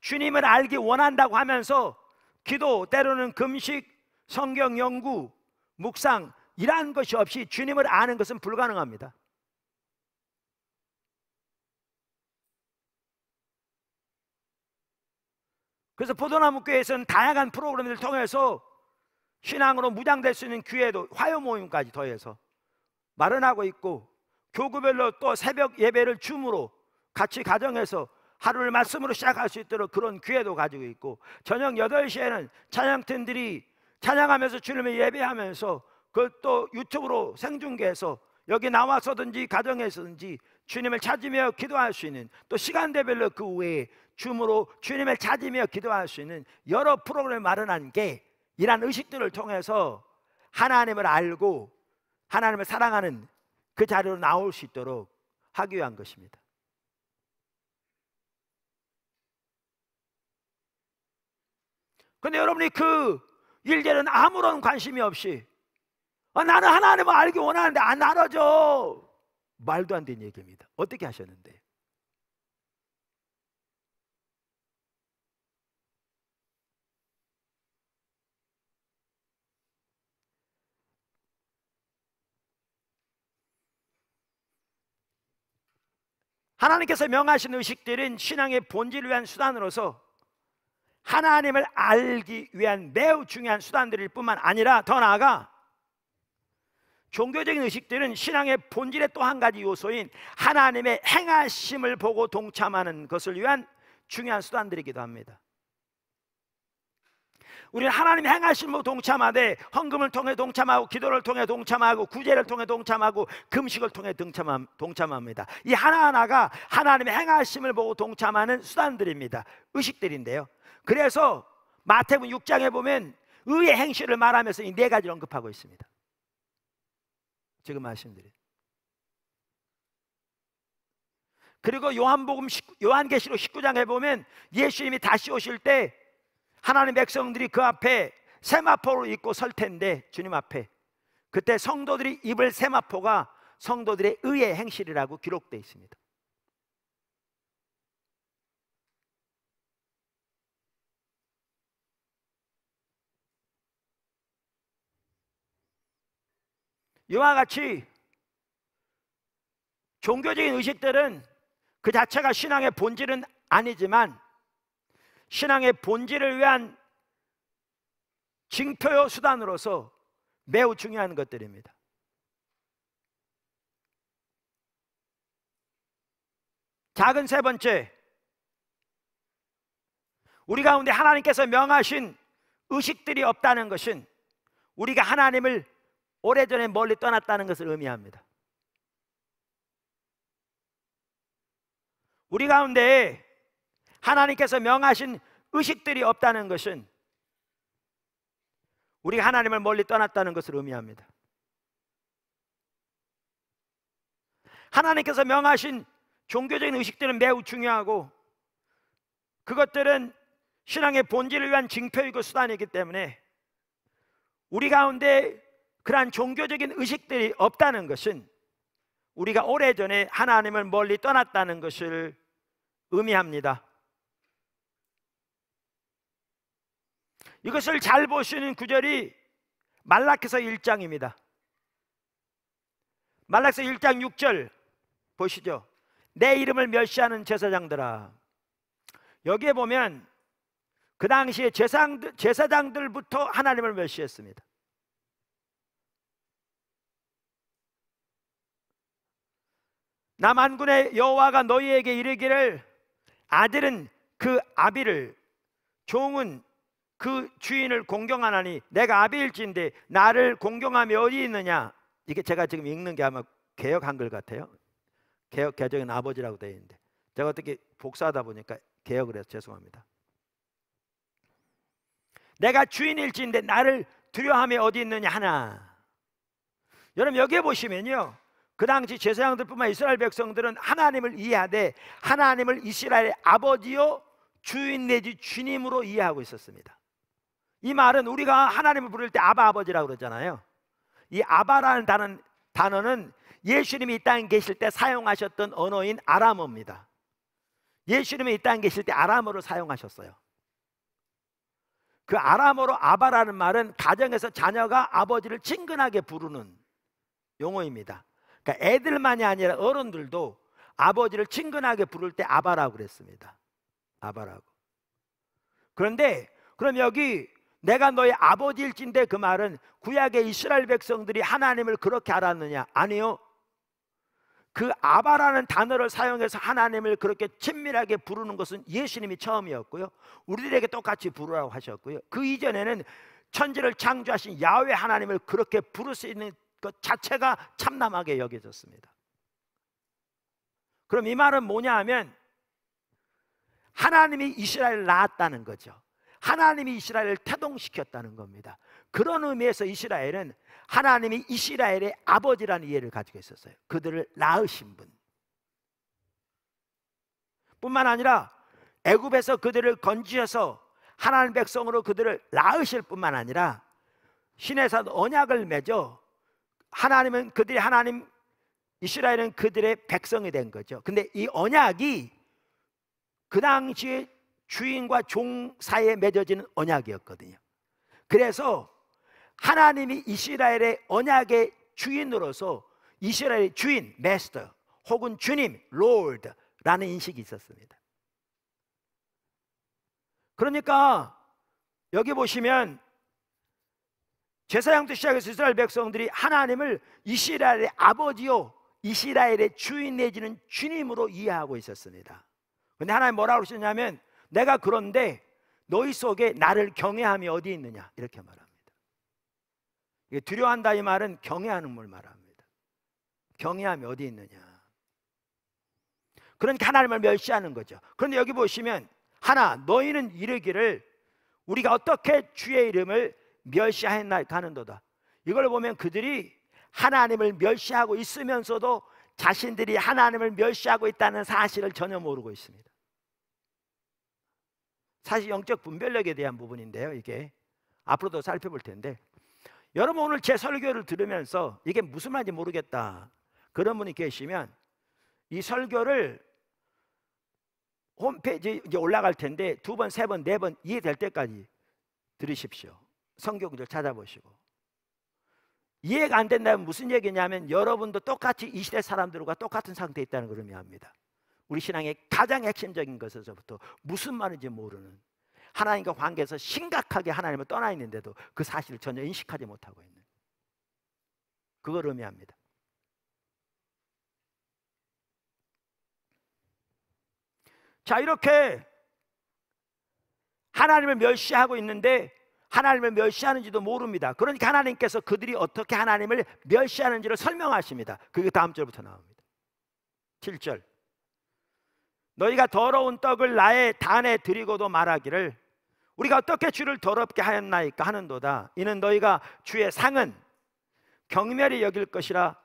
주님을 알기 원한다고 하면서 기도, 때로는 금식, 성경 연구, 묵상 이러한 것이 없이 주님을 아는 것은 불가능합니다. 그래서 포도나무 교회에서는 다양한 프로그램을 통해서 신앙으로 무장될 수 있는 기회도 화요 모임까지 더해서 마련하고 있고 교구별로 또 새벽 예배를 줌으로 같이 가정에서 하루를 말씀으로 시작할 수 있도록 그런 기회도 가지고 있고 저녁 8시에는 찬양팀들이 찬양하면서 주님을 예배하면서 그또 유튜브로 생중계해서 여기 나와서든지 가정에서든지 주님을 찾으며 기도할 수 있는 또 시간대별로 그 외에 줌으로 주님을 찾으며 기도할 수 있는 여러 프로그램을 마련한 게 이러한 의식들을 통해서 하나님을 알고 하나님을 사랑하는 그 자리로 나올 수 있도록 하기 위한 것입니다. 근데 여러분이 그 일들은 아무런 관심이 없이 아, 나는 하나님을 알기 원하는데 안 알아줘. 말도 안 되는 얘기입니다. 어떻게 하셨는데? 하나님께서 명하신 의식들은 신앙의 본질을 위한 수단으로서 하나님을 알기 위한 매우 중요한 수단들일 뿐만 아니라 더 나아가 종교적인 의식들은 신앙의 본질의 또 한 가지 요소인 하나님의 행하심을 보고 동참하는 것을 위한 중요한 수단들이기도 합니다. 우리는 하나님 행하심으로 동참하되 헌금을 통해 동참하고 기도를 통해 동참하고 구제를 통해 동참하고 금식을 통해 동참함, 동참합니다. 이 하나하나가 하나님의 행하심을 보고 동참하는 수단들입니다. 의식들인데요. 그래서 마태복 6장에 보면 의의 행실을 말하면서 이 네 가지를 언급하고 있습니다. 지금 말씀드린. 그리고 요한복음 요한계시록 19장에 보면 예수님이 다시 오실 때 하나님 백성들이 그 앞에 세마포를 입고 설 텐데 주님 앞에 그때 성도들이 입을 세마포가 성도들의 의의 행실이라고 기록되어 있습니다. 이와 같이 종교적인 의식들은 그 자체가 신앙의 본질은 아니지만 신앙의 본질을 위한 징표요 수단으로서 매우 중요한 것들입니다. 작은 세 번째, 우리 가운데 하나님께서 명하신 의식들이 없다는 것은 우리가 하나님을 오래전에 멀리 떠났다는 것을 의미합니다. 우리 가운데 하나님께서 명하신 의식들이 없다는 것은 우리가 하나님을 멀리 떠났다는 것을 의미합니다. 하나님께서 명하신 종교적인 의식들은 매우 중요하고 그것들은 신앙의 본질을 위한 징표이고 수단이기 때문에 우리 가운데 그러한 종교적인 의식들이 없다는 것은 우리가 오래전에 하나님을 멀리 떠났다는 것을 의미합니다. 이것을 잘 보시는 구절이 말라크서 1장입니다. 말라크서 1장 6절 보시죠. 내 이름을 멸시하는 제사장들아. 여기에 보면 그 당시에 제사장들부터 하나님을 멸시했습니다. 남한군의 여호와가 너희에게 이르기를 아들은 그 아비를 종은 그 주인을 공경하나니 내가 아비일지인데 나를 공경함이 어디 있느냐 이게 제가 지금 읽는 게 아마 개혁 한글 같아요 개혁개정인 아버지라고 되어 있는데 제가 어떻게 복사하다 보니까 개혁을 해서 죄송합니다 내가 주인일지인데 나를 두려함이 어디 있느냐 하나 여러분 여기에 보시면요 그 당시 제사장들뿐만 이스라엘 백성들은 하나님을 이해하되 하나님을 이스라엘의 아버지요 주인 내지 주님으로 이해하고 있었습니다. 이 말은 우리가 하나님을 부를 때 아바 아버지라고 그러잖아요. 이 아바라는 단어, 단어는 예수님이 이 땅에 계실 때 사용하셨던 언어인 아람어입니다. 예수님이 이 땅에 계실 때 아람어를 사용하셨어요. 그 아람어로 아바라는 말은 가정에서 자녀가 아버지를 친근하게 부르는 용어입니다. 그러니까 애들만이 아니라 어른들도 아버지를 친근하게 부를 때 아바라고 그랬습니다. 아바라고. 그런데 그럼 여기 내가 너의 아버지일진데 그 말은 구약의 이스라엘 백성들이 하나님을 그렇게 알았느냐? 아니요. 그 아바라는 단어를 사용해서 하나님을 그렇게 친밀하게 부르는 것은 예수님이 처음이었고요. 우리들에게 똑같이 부르라고 하셨고요. 그 이전에는 천지를 창조하신 야외 하나님을 그렇게 부를 수 있는 그 자체가 참담하게 여겨졌습니다. 그럼 이 말은 뭐냐 하면 하나님이 이스라엘을 낳았다는 거죠. 하나님이 이스라엘을 태동시켰다는 겁니다. 그런 의미에서 이스라엘은 하나님이 이스라엘의 아버지라는 이해를 가지고 있었어요. 그들을 낳으신 분. 뿐만 아니라 애굽에서 그들을 건지셔서 하나님 백성으로 그들을 낳으실 뿐만 아니라 신에서 언약을 맺어 하나님은 그들이 하나님 이스라엘은 그들의 백성이 된 거죠. 근데 이 언약이 그 당시에 주인과 종 사이에 맺어지는 언약이었거든요. 그래서 하나님이 이스라엘의 언약의 주인으로서 이스라엘의 주인, 메스터 혹은 주님, 롤드라는 인식이 있었습니다. 그러니까 여기 보시면 제사장부 시작해서 이스라엘 백성들이 하나님을 이스라엘의 아버지요 이스라엘의 주인 내지는 주님으로 이해하고 있었습니다. 근데 하나님 뭐라고 그러셨냐면 내가 그런데 너희 속에 나를 경외함이 어디 있느냐 이렇게 말합니다. 이게 두려워한다 이 말은 경외하는 걸 말합니다. 경외함이 어디 있느냐. 그러니까 하나님을 멸시하는 거죠. 그런데 여기 보시면 하나 너희는 이르기를 우리가 어떻게 주의 이름을 멸시하는 날 가는도다. 이걸 보면 그들이 하나님을 멸시하고 있으면서도 자신들이 하나님을 멸시하고 있다는 사실을 전혀 모르고 있습니다. 사실 영적 분별력에 대한 부분인데요, 이게 앞으로도 살펴볼 텐데 여러분 오늘 제 설교를 들으면서 이게 무슨 말인지 모르겠다 그런 분이 계시면 이 설교를 홈페이지 이제 올라갈 텐데 두 번, 세 번, 네 번 이해될 때까지 들으십시오. 성경을 찾아보시고 이해가 안 된다면 무슨 얘기냐면 여러분도 똑같이 이 시대 사람들과 똑같은 상태에 있다는 걸 의미합니다. 우리 신앙의 가장 핵심적인 것에서부터 무슨 말인지 모르는 하나님과 관계에서 심각하게 하나님을 떠나 있는데도 그 사실을 전혀 인식하지 못하고 있는 그걸 의미합니다. 자 이렇게 하나님을 멸시하고 있는데 하나님을 멸시하는지도 모릅니다. 그러니까 하나님께서 그들이 어떻게 하나님을 멸시하는지를 설명하십니다. 그게 다음 절부터 나옵니다. 7절. 너희가 더러운 떡을 나의 단에 드리고도 말하기를 우리가 어떻게 주를 더럽게 하였나이까 하는도다. 이는 너희가 주의 상은 경멸이 여길 것이라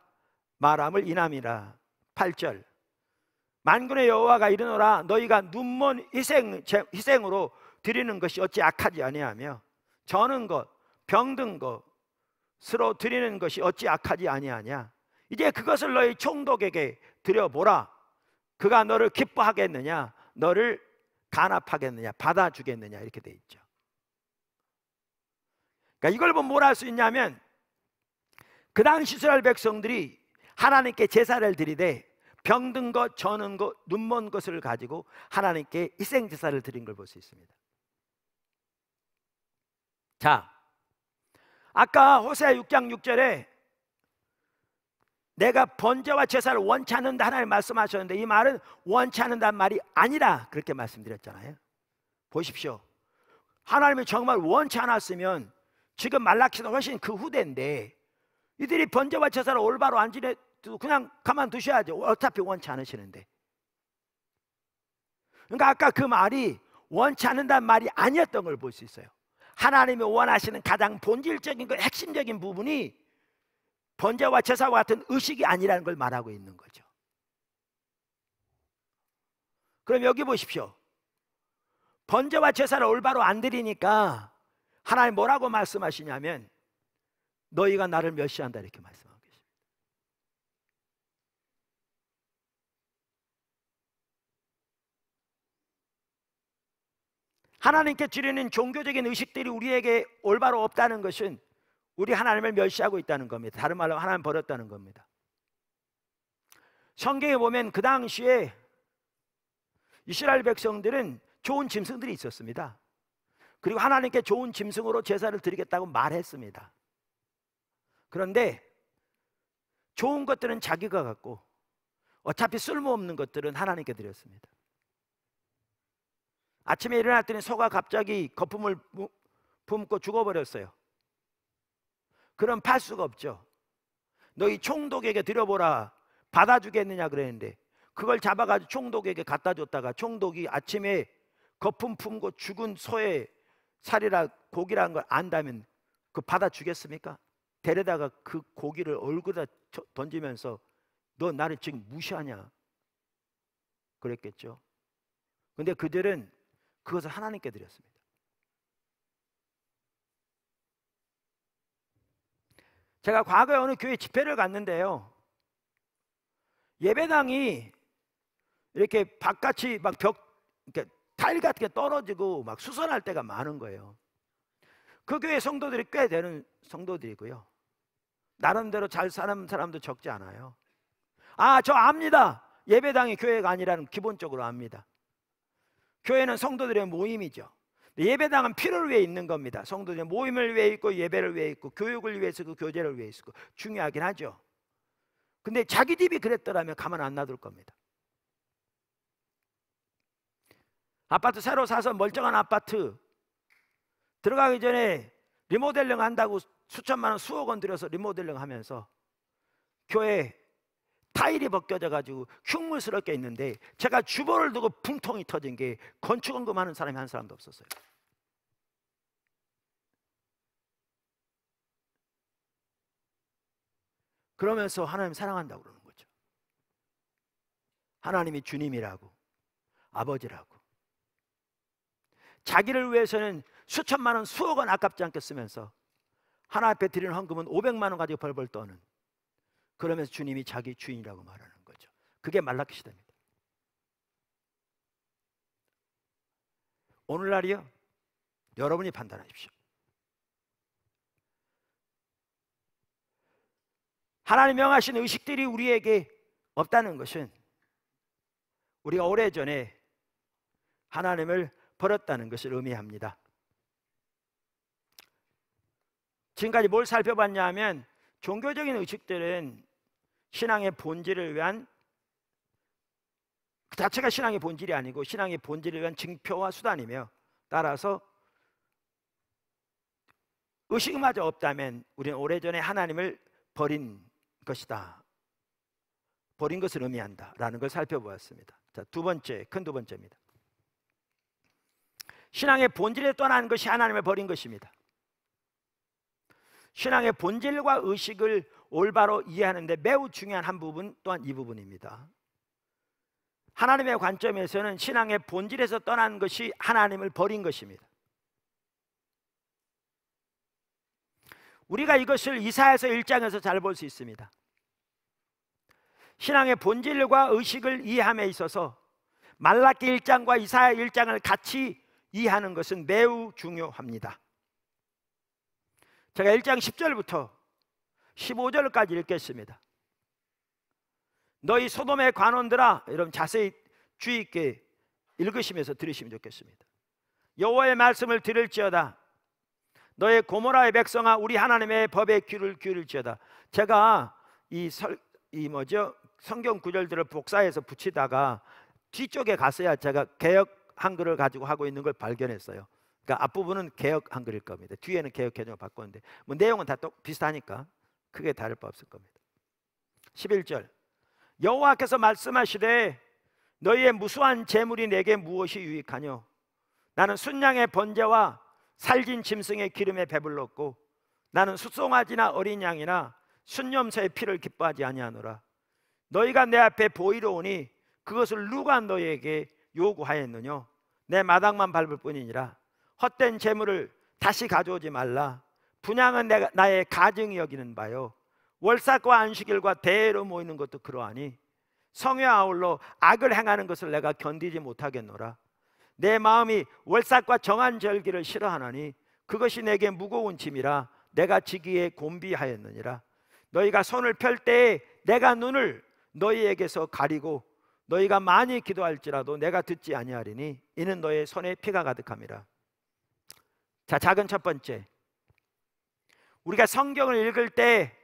말함을 인함이라. 8절. 만군의 여호와가 이르노라 너희가 눈먼 희생, 희생으로 드리는 것이 어찌 악하지 아니하며 저는 것, 병든 것으로 드리는 것이 어찌 악하지 아니하냐? 이제 그것을 너희 총독에게 드려보라. 그가 너를 기뻐하겠느냐? 너를 간합하겠느냐? 받아주겠느냐? 이렇게 돼 있죠. 그러니까 이걸 보면 뭘알수 있냐면 그 당시 이스라엘 백성들이 하나님께 제사를 드리되 병든 것, 저는 것, 눈먼 것을 가지고 하나님께 희생 제사를 드린 걸 볼 수 있습니다. 자, 아까 호세아 6장 6절에 내가 번제와 제사를 원치 않는다 하나님 말씀하셨는데 이 말은 원치 않는다는 말이 아니라 그렇게 말씀드렸잖아요. 보십시오. 하나님이 정말 원치 않았으면 지금 말라키는 훨씬 그 후대인데 이들이 번제와 제사를 올바로 안 지내도 그냥 가만두셔야죠. 어차피 원치 않으시는데. 그러니까 아까 그 말이 원치 않는다는 말이 아니었던 걸 볼 수 있어요. 하나님이 원하시는 가장 본질적인 그 핵심적인 부분이 번제와 제사와 같은 의식이 아니라는 걸 말하고 있는 거죠. 그럼 여기 보십시오. 번제와 제사를 올바로 안 드리니까 하나님 뭐라고 말씀하시냐면 너희가 나를 멸시한다 이렇게 말씀. 하나님께 드리는 종교적인 의식들이 우리에게 올바로 없다는 것은 우리 하나님을 멸시하고 있다는 겁니다. 다른 말로 하나님 버렸다는 겁니다. 성경에 보면 그 당시에 이스라엘 백성들은 좋은 짐승들이 있었습니다. 그리고 하나님께 좋은 짐승으로 제사를 드리겠다고 말했습니다. 그런데 좋은 것들은 자기가 갖고 어차피 쓸모없는 것들은 하나님께 드렸습니다. 아침에 일어났더니 소가 갑자기 거품을 품고 죽어버렸어요. 그럼 팔 수가 없죠. 너희 총독에게 들여보라 받아주겠느냐 그랬는데 그걸 잡아가지고 총독에게 갖다 줬다가 총독이 아침에 거품 품고 죽은 소의 살이라 고기라는 걸 안다면 그 받아주겠습니까? 데려다가 그 고기를 얼굴에 던지면서 너 나를 지금 무시하냐 그랬겠죠 근데 그들은 그것을 하나님께 드렸습니다. 제가 과거에 어느 교회 집회를 갔는데요. 예배당이 이렇게 바깥이 막 벽, 이렇게 타일 같은 게 떨어지고 막 수선할 때가 많은 거예요. 그 교회 성도들이 꽤 되는 성도들이고요. 나름대로 잘 사는 사람도 적지 않아요. 아, 저 압니다. 예배당이 교회가 아니라는 기본적으로 압니다. 교회는 성도들의 모임이죠. 예배당은 필요를 위해 있는 겁니다. 성도들의 모임을 위해 있고 예배를 위해 있고 교육을 위해서 그 교제를 위해 있고 중요하긴 하죠. 근데 자기 집이 그랬더라면 가만 안 놔둘 겁니다. 아파트 새로 사서 멀쩡한 아파트 들어가기 전에 리모델링 한다고 수천만 원 수억 원 들여서 리모델링 하면서 교회 타일이 벗겨져 가지고 흉물스럽게 있는데 제가 주보를 두고 풍통이 터진 게 건축원금 하는 사람이 한 사람도 없었어요. 그러면서 하나님 사랑한다고 그러는 거죠. 하나님이 주님이라고 아버지라고 자기를 위해서는 수천만 원 수억 원 아깝지 않게 쓰면서 하나 앞에 드리는 헌금은 500만 원 가지고 벌벌 떠는 그러면서 주님이 자기 주인이라고 말하는 거죠. 그게 말라키 시대입니다. 오늘날이요. 여러분이 판단하십시오. 하나님 명하신 의식들이 우리에게 없다는 것은 우리가 오래전에 하나님을 버렸다는 것을 의미합니다. 지금까지 뭘 살펴봤냐 하면 종교적인 의식들은 신앙의 본질을 위한 그 자체가 신앙의 본질이 아니고 신앙의 본질을 위한 증표와 수단이며 따라서 의식마저 없다면 우리는 오래전에 하나님을 버린 것이다. 버린 것을 의미한다라는 걸 살펴보았습니다. 자, 두 번째, 큰 두 번째입니다. 신앙의 본질에 떠난 것이 하나님을 버린 것입니다. 신앙의 본질과 의식을 올바로 이해하는데 매우 중요한 한 부분 또한 이 부분입니다. 하나님의 관점에서는 신앙의 본질에서 떠난 것이 하나님을 버린 것입니다. 우리가 이것을 이사에서 1장에서 잘 볼 수 있습니다. 신앙의 본질과 의식을 이해함에 있어서 말라기 1장과 이사야 1장을 같이 이해하는 것은 매우 중요합니다. 제가 1장 10절부터 15절까지 읽겠습니다. 너희 소돔의 관원들아 여러분 자세히 주의 있게 읽으시면서 들으시면 좋겠습니다. 여호와의 말씀을 들을지어다 너의 고모라의 백성아 우리 하나님의 법에 귀를 기울일지어다 제가 이, 설, 이 뭐죠 성경 구절들을 복사해서 붙이다가 뒤쪽에 갔어야 제가 개혁 한글을 가지고 하고 있는 걸 발견했어요 그러니까 앞부분은 개혁 한글일 겁니다 뒤에는 개혁 개정을 바꿨는데 뭐 내용은 다또 비슷하니까 크게 다를 바 없을 겁니다. 11절 여호와께서 말씀하시되 너희의 무수한 재물이 내게 무엇이 유익하뇨 나는 순양의 번제와 살진 짐승의 기름에 배불렀고 나는 숫송아지나 어린 양이나 순염새의 피를 기뻐하지 아니하노라 너희가 내 앞에 보이러 오니 그것을 누가 너희에게 요구하였느뇨 내 마당만 밟을 뿐이니라 헛된 재물을 다시 가져오지 말라 분양은 내가, 나의 가정이 여기는 바요 월삭과 안식일과 대회로 모이는 것도 그러하니 성의 아울러 악을 행하는 것을 내가 견디지 못하겠노라 내 마음이 월삭과 정한 절기를 싫어하나니 그것이 내게 무거운 짐이라 내가 지기에 곤비하였느니라 너희가 손을 펼 때에 내가 눈을 너희에게서 가리고 너희가 많이 기도할지라도 내가 듣지 아니하리니 이는 너의 손에 피가 가득함이라 자 작은 첫 번째 우리가 성경을 읽을 때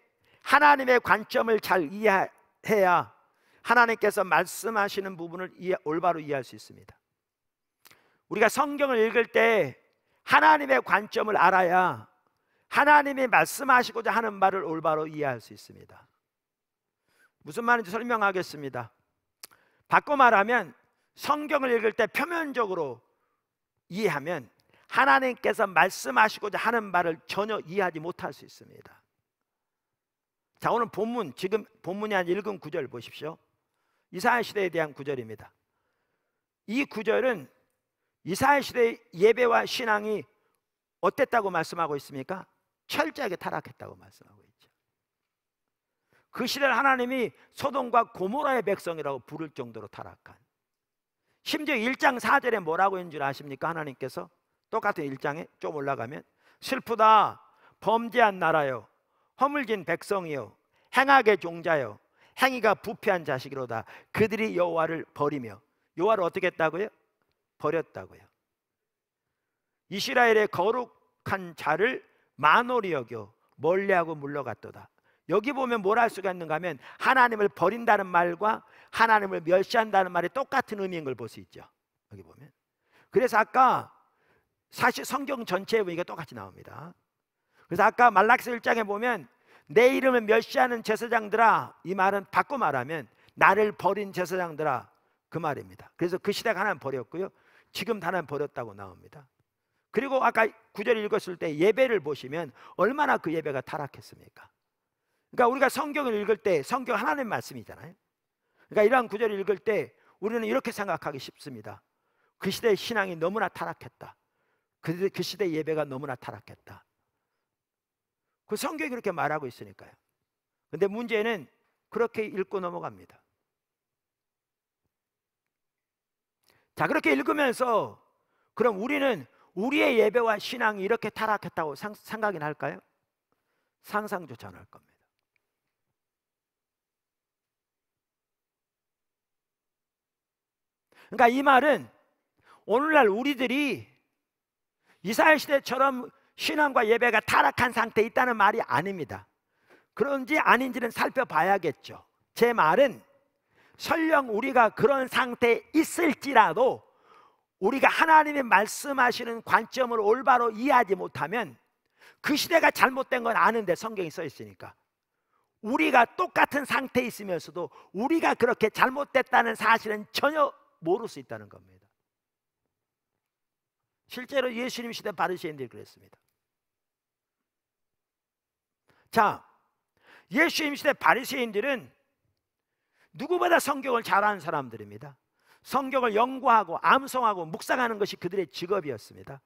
하나님의 관점을 잘 이해해야 하나님께서 말씀하시는 부분을 이해, 올바로 이해할 수 있습니다. 우리가 성경을 읽을 때 하나님의 관점을 알아야 하나님이 말씀하시고자 하는 말을 올바로 이해할 수 있습니다. 무슨 말인지 설명하겠습니다. 바꿔 말하면 성경을 읽을 때 표면적으로 이해하면 하나님께서 말씀하시고자 하는 말을 전혀 이해하지 못할 수 있습니다. 자, 오늘 본문 지금 본문이 한 읽은 구절 보십시오. 이사야 시대에 대한 구절입니다. 이 구절은 이사야 시대의 예배와 신앙이 어땠다고 말씀하고 있습니까? 철저하게 타락했다고 말씀하고 있죠. 그 시대를 하나님이 소돔과 고모라의 백성이라고 부를 정도로 타락한. 심지어 1장 4절에 뭐라고 했는 줄 아십니까? 하나님께서 똑같은 일장에좀 올라가면 슬프다 범죄한 나라요 허물진 백성이요 행악의 종자요 행위가 부패한 자식이로다 그들이 여호와를 버리며 여호와를 어떻게 했다고요? 버렸다고요 이스라엘의 거룩한 자를 만홀히 여겨 멀리하고 물러갔도다 여기 보면 뭘 할 수가 있는가 하면 하나님을 버린다는 말과 하나님을 멸시한다는 말이 똑같은 의미인 걸 볼 수 있죠 여기 보면 그래서 아까 사실 성경 전체에 보니까 똑같이 나옵니다. 그래서 아까 말락스 1장에 보면 내 이름을 멸시하는 제사장들아 이 말은 바꿔 말하면 나를 버린 제사장들아 그 말입니다. 그래서 그 시대가 하나는 버렸고요. 지금 하나는 버렸다고 나옵니다. 그리고 아까 구절 읽었을 때 예배를 보시면 얼마나 그 예배가 타락했습니까? 그러니까 우리가 성경을 읽을 때 성경 하나님 말씀이잖아요. 그러니까 이러한 구절을 읽을 때 우리는 이렇게 생각하기 쉽습니다. 그 시대의 신앙이 너무나 타락했다. 그, 그 시대 예배가 너무나 타락했다. 그 성경이 그렇게 말하고 있으니까요. 근데 문제는 그렇게 읽고 넘어갑니다. 자, 그렇게 읽으면서 그럼 우리는 우리의 예배와 신앙이 이렇게 타락했다고 상, 생각이 날까요? 상상조차 안할 겁니다. 그러니까 이 말은 오늘날 우리들이 이스라엘 시대처럼 신앙과 예배가 타락한 상태에 있다는 말이 아닙니다. 그런지 아닌지는 살펴봐야겠죠. 제 말은 설령 우리가 그런 상태에 있을지라도 우리가 하나님이 말씀하시는 관점을 올바로 이해하지 못하면 그 시대가 잘못된 건 아는데 성경이 써 있으니까 우리가 똑같은 상태에 있으면서도 우리가 그렇게 잘못됐다는 사실은 전혀 모를 수 있다는 겁니다. 실제로 예수님 시대 바리새인들이 그랬습니다. 자, 예수님 시대 바리새인들은 누구보다 성경을 잘하는 사람들입니다. 성경을 연구하고 암송하고 묵상하는 것이 그들의 직업이었습니다.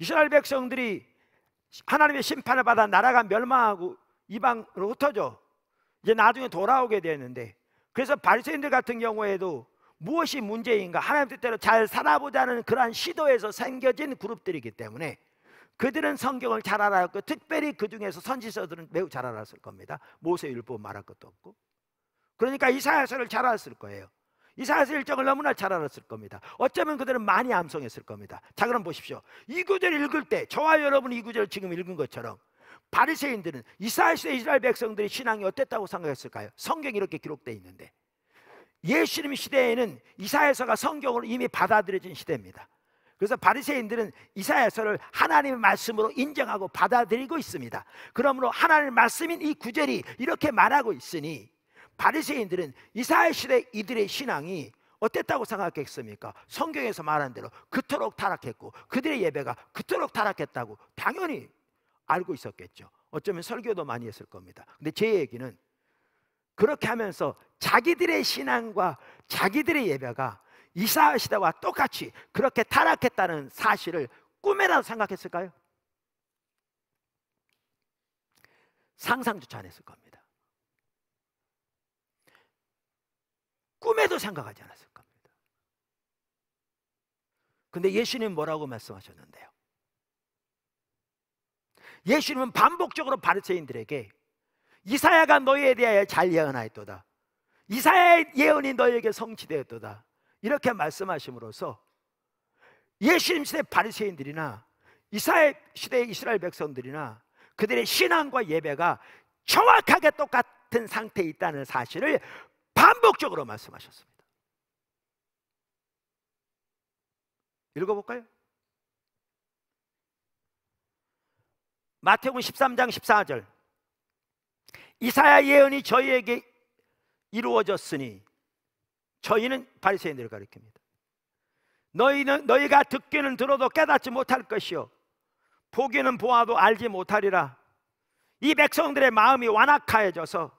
이스라엘 백성들이 하나님의 심판을 받아 나라가 멸망하고 이방으로 흩어져 이제 나중에 돌아오게 되는데 그래서 바리새인들 같은 경우에도 무엇이 문제인가 하나님 뜻대로 잘 살아보자는 그러한 시도에서 생겨진 그룹들이기 때문에 그들은 성경을 잘 알았고 특별히 그 중에서 선지서들은 매우 잘 알았을 겁니다. 모세 율법 말할 것도 없고 그러니까 이사야서를 잘 알았을 거예요. 이사야서 일정을 너무나 잘 알았을 겁니다. 어쩌면 그들은 많이 암송했을 겁니다. 자 그럼 보십시오. 이 구절 읽을 때 저와 여러분이 이 구절 지금 읽은 것처럼 바리새인들은 이사야서 이스라엘 백성들의 신앙이 어땠다고 생각했을까요? 성경이 이렇게 기록돼 있는데 예수님 시대에는 이사야서가 성경으로 이미 받아들여진 시대입니다. 그래서 바리새인들은 이사야서를 하나님의 말씀으로 인정하고 받아들이고 있습니다. 그러므로 하나님의 말씀인 이 구절이 이렇게 말하고 있으니 바리새인들은 이사야 시대 이들의 신앙이 어땠다고 생각했습니까? 성경에서 말한 대로 그토록 타락했고 그들의 예배가 그토록 타락했다고 당연히 알고 있었겠죠. 어쩌면 설교도 많이 했을 겁니다. 근데 제 얘기는 그렇게 하면서 자기들의 신앙과 자기들의 예배가 이사 시대와 똑같이 그렇게 타락했다는 사실을 꿈에라도 생각했을까요? 상상조차 안 했을 겁니다. 꿈에도 생각하지 않았을 겁니다. 근데 예수님 뭐라고 말씀하셨는데요? 예수님은 반복적으로 바리새인들에게 이사야가 너희에 대하여 잘 예언하였도다. 이사야의 예언이 너희에게 성취되었도다. 이렇게 말씀하심으로써 예수님 시대 바리새인들이나 이사야 시대의 이스라엘 백성들이나 그들의 신앙과 예배가 정확하게 똑같은 상태에 있다는 사실을 반복적으로 말씀하셨습니다. 읽어볼까요? 마태복음 13장 14절 이사야 예언이 저희에게 이루어졌으니 저희는 바리새인들을 가리킵니다. 너희는 너희가 듣기는 들어도 깨닫지 못할 것이요 보기는 보아도 알지 못하리라. 이 백성들의 마음이 완악하여져서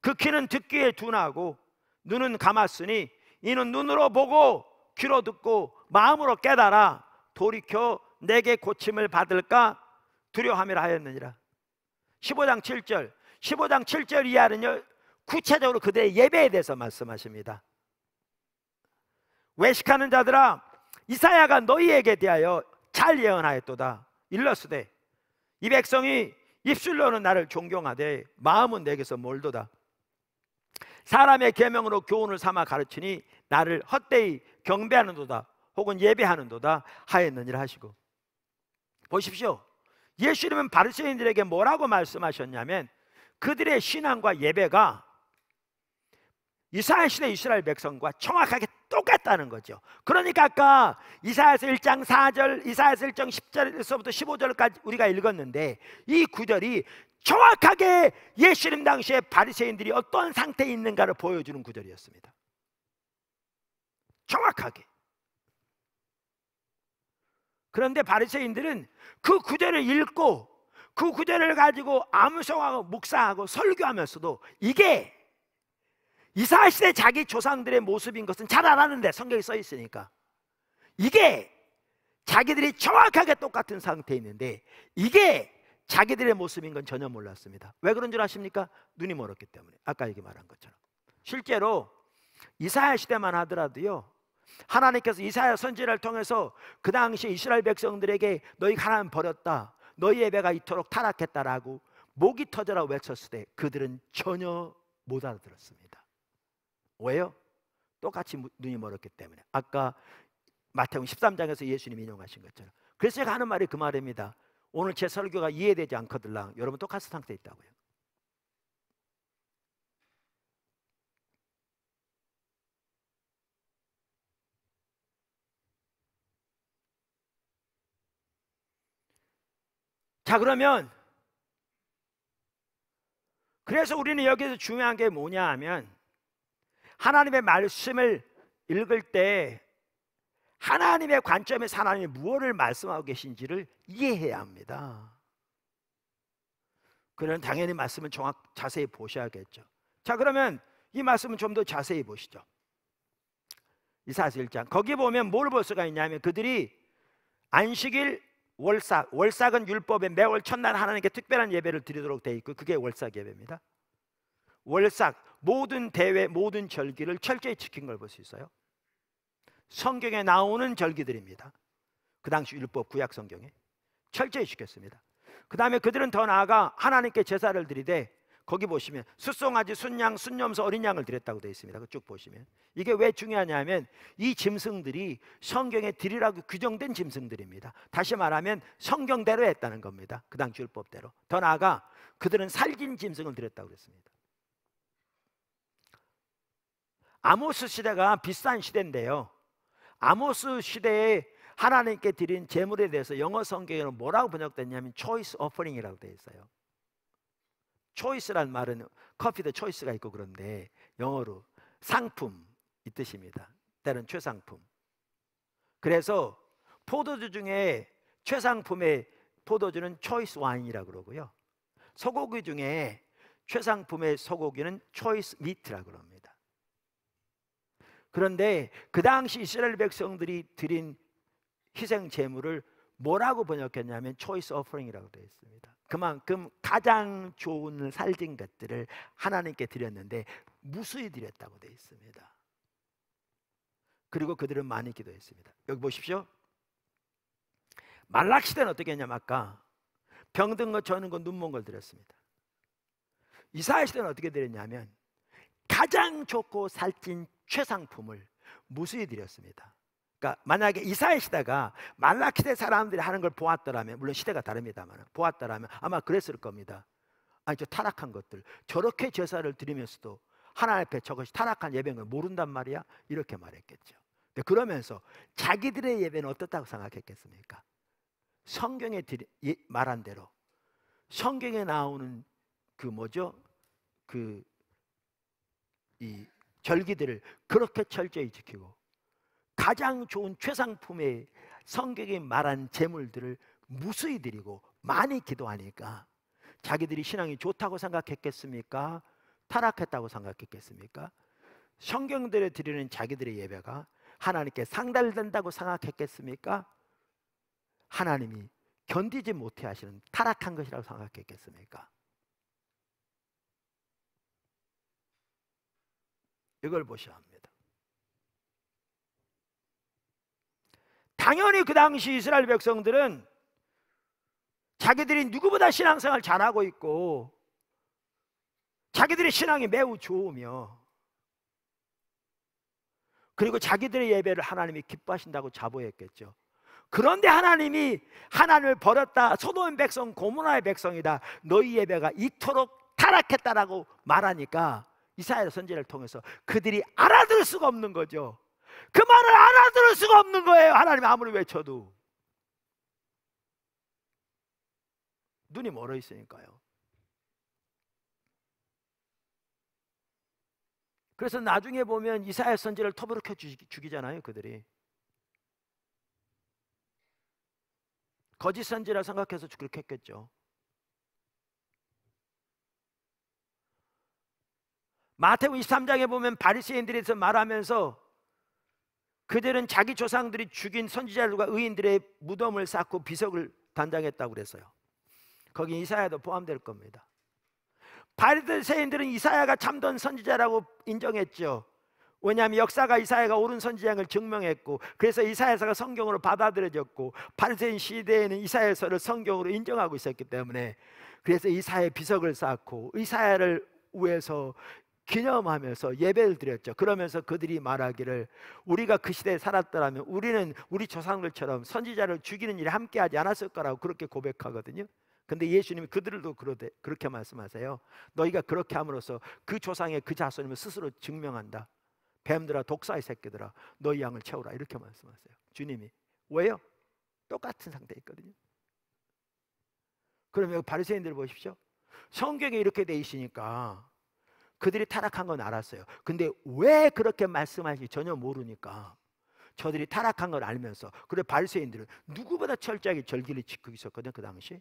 그 귀는 듣기에 둔하고 눈은 감았으니 이는 눈으로 보고 귀로 듣고 마음으로 깨달아 돌이켜 내게 고침을 받을까 두려함이라 하였느니라. 15장 7절 15장 7절 이하는요. 구체적으로 그들의 예배에 대해서 말씀하십니다. 외식하는 자들아 이사야가 너희에게 대하여 잘 예언하였도다. 일러스되 이 백성이 입술로는 나를 존경하되 마음은 내게서 멀도다. 사람의 계명으로 교훈을 삼아 가르치니 나를 헛되이 경배하는도다. 혹은 예배하는도다 하였느니라 하시고 보십시오. 예수님은 바리새인들에게 뭐라고 말씀하셨냐면 그들의 신앙과 예배가 이사야 시대 이스라엘 백성과 정확하게 똑같다는 거죠. 그러니까 아까 이사야서 1장 4절, 이사야서 1장 10절에서부터 15절까지 우리가 읽었는데 이 구절이 정확하게 예수님 당시에 바리새인들이 어떤 상태에 있는가를 보여주는 구절이었습니다. 정확하게. 그런데 바리새인들은 그 구절을 읽고 그 구절을 가지고 암송하고 묵상하고 설교하면서도 이게 이사야 시대 자기 조상들의 모습인 것은 잘 알았는데 성경에 써 있으니까 이게 자기들이 정확하게 똑같은 상태에 있는데 이게 자기들의 모습인 건 전혀 몰랐습니다. 왜 그런 줄 아십니까? 눈이 멀었기 때문에. 아까 얘기 말한 것처럼. 실제로 이사야 시대만 하더라도요. 하나님께서 이사야 선지를 통해서 그 당시 이스라엘 백성들에게 너희 하나님 버렸다. 너희예 배가 이토록 타락했다라고 목이 터져라 외쳤을 때 그들은 전혀 못 알아들었습니다. 왜요? 똑같이 눈이 멀었기 때문에. 아까 마태복음 13장에서 예수님 인용하신 것처럼. 그래서 제가 하는 말이 그 말입니다. 오늘 제 설교가 이해되지 않거들랑 여러분 똑같은 상태에 있다고요. 자, 그러면 그래서 우리는 여기서 중요한 게 뭐냐 하면 하나님의 말씀을 읽을 때 하나님의 관점에서 하나님이 무엇을 말씀하고 계신지를 이해해야 합니다. 그런 당연히 말씀은 정확 자세히 보셔야겠죠. 자, 그러면 이 말씀은 좀더 자세히 보시죠. 이사스 1장. 거기 보면 뭘 볼 수가 있냐면 그들이 안식일 월삭, 월삭은 율법에 매월 첫날 하나님께 특별한 예배를 드리도록 돼 있고 그게 월삭 예배입니다. 월삭 모든 대회, 모든 절기를 철저히 지킨 걸 볼 수 있어요. 성경에 나오는 절기들입니다. 그 당시 율법 구약 성경에 철저히 지켰습니다. 그 다음에 그들은 더 나아가 하나님께 제사를 드리되 거기 보시면 숫송아지, 순양, 순염소, 어린 양을 드렸다고 되어 있습니다. 그쭉 보시면 이게 왜 중요하냐면 이 짐승들이 성경에 드리라고 규정된 짐승들입니다. 다시 말하면 성경대로 했다는 겁니다. 그당 주율법대로. 더 나아가 그들은 살긴 짐승을 드렸다고 그랬습니다. 아모스 시대가 비싼 시대인데요. 아모스 시대에 하나님께 드린 제물에 대해서 영어 성경에는 뭐라고 번역됐냐면 choice offering이라고 되어 있어요. c h o 초이스란 말은 커피도 c h o i c e 가 있고 그런데 영어로 상품 이 뜻입니다. 때는 최상품. 그래서 포도주 중에 최상품의 포도주는 c h o i 초이스 n e 이라고 그러고요. 소고기 중에 최상품의 소고기는 choice 이스 미트라고 그럽니다. 그런데 그 당시 이스라엘 백성들이 드린 희생 제물을 뭐라고 번역했냐면 choice o f f e r i n g 이라고 되어 있습니다. 그만큼 가장 좋은 살진 것들을 하나님께 드렸는데 무수히 드렸다고 되어 있습니다. 그리고 그들은 많이 기도했습니다. 여기 보십시오. 말락 시대는 어떻게 했냐면 아까 병든 거 저는 거 눈먼 걸 드렸습니다. 이사야 시대는 어떻게 드렸냐면 가장 좋고 살찐 최상품을 무수히 드렸습니다. 그러니까 만약에 이사야 시대가 말라키 대 사람들이 하는 걸 보았더라면 물론 시대가 다릅니다만 보았더라면 아마 그랬을 겁니다. 아니 저 타락한 것들 저렇게 제사를 드리면서도 하나님 앞에 저것이 타락한 예배인 걸 모른단 말이야 이렇게 말했겠죠. 그러면서 자기들의 예배는 어떻다고 생각했겠습니까? 성경에 드리, 말한 대로 성경에 나오는 그 뭐죠? 그 이 절기들을 그렇게 철저히 지키고 가장 좋은 최상품의 성격에 말한 재물들을 무수히 드리고 많이 기도하니까 자기들이 신앙이 좋다고 생각했겠습니까? 타락했다고 생각했겠습니까? 성경들에 드리는 자기들의 예배가 하나님께 상달된다고 생각했겠습니까? 하나님이 견디지 못해 하시는 타락한 것이라고 생각했겠습니까? 이걸 보셔야 합니다. 당연히 그 당시 이스라엘 백성들은 자기들이 누구보다 신앙생활 잘하고 있고 자기들의 신앙이 매우 좋으며 그리고 자기들의 예배를 하나님이 기뻐하신다고 자부했겠죠. 그런데 하나님이 하나님을 버렸다. 소돔 백성, 고문화의 백성이다. 너희 예배가 이토록 타락했다라고 말하니까 이사야 선지를 통해서 그들이 알아들을 수가 없는 거죠. 그 말을 알아들을 수가 없는 거예요. 하나님 아무리 외쳐도. 눈이 멀어 있으니까요. 그래서 나중에 보면 이사야 선지를 터부룩해 죽이잖아요, 그들이. 거짓 선지라 생각해서 죽렇게 했겠죠. 마태복 23장에 보면 바리새인들에서 말하면서 그들은 자기 조상들이 죽인 선지자들과 의인들의 무덤을 쌓고 비석을 단장했다고 그랬어요. 거기 이사야도 포함될 겁니다. 바리새인들은 이사야가 참된 선지자라고 인정했죠. 왜냐하면 역사가 이사야가 옳은 선지자임을 증명했고 그래서 이사야서가 성경으로 받아들여졌고 바리새인 시대에는 이사야서를 성경으로 인정하고 있었기 때문에 그래서 이사야 비석을 쌓고 이사야를 위해서 기념하면서 예배를 드렸죠. 그러면서 그들이 말하기를 우리가 그 시대에 살았더라면 우리는 우리 조상들처럼 선지자를 죽이는 일에 함께하지 않았을 거라고 그렇게 고백하거든요. 근데 예수님이 그들도 그러되, 그렇게 말씀하세요. 너희가 그렇게 함으로써 그 조상의 그 자손임을 스스로 증명한다. 뱀들아 독사의 새끼들아 너희 양을 채우라 이렇게 말씀하세요. 주님이 왜요? 똑같은 상태에 있거든요. 그러면 바리새인들을 보십시오. 성경에 이렇게 돼 있으니까 그들이 타락한 건 알았어요. 근데 왜 그렇게 말씀하시지 전혀 모르니까 저들이 타락한 걸 알면서 그래 바리새인들은 누구보다 철저하게 절기를 지키고 있었거든 요그 당시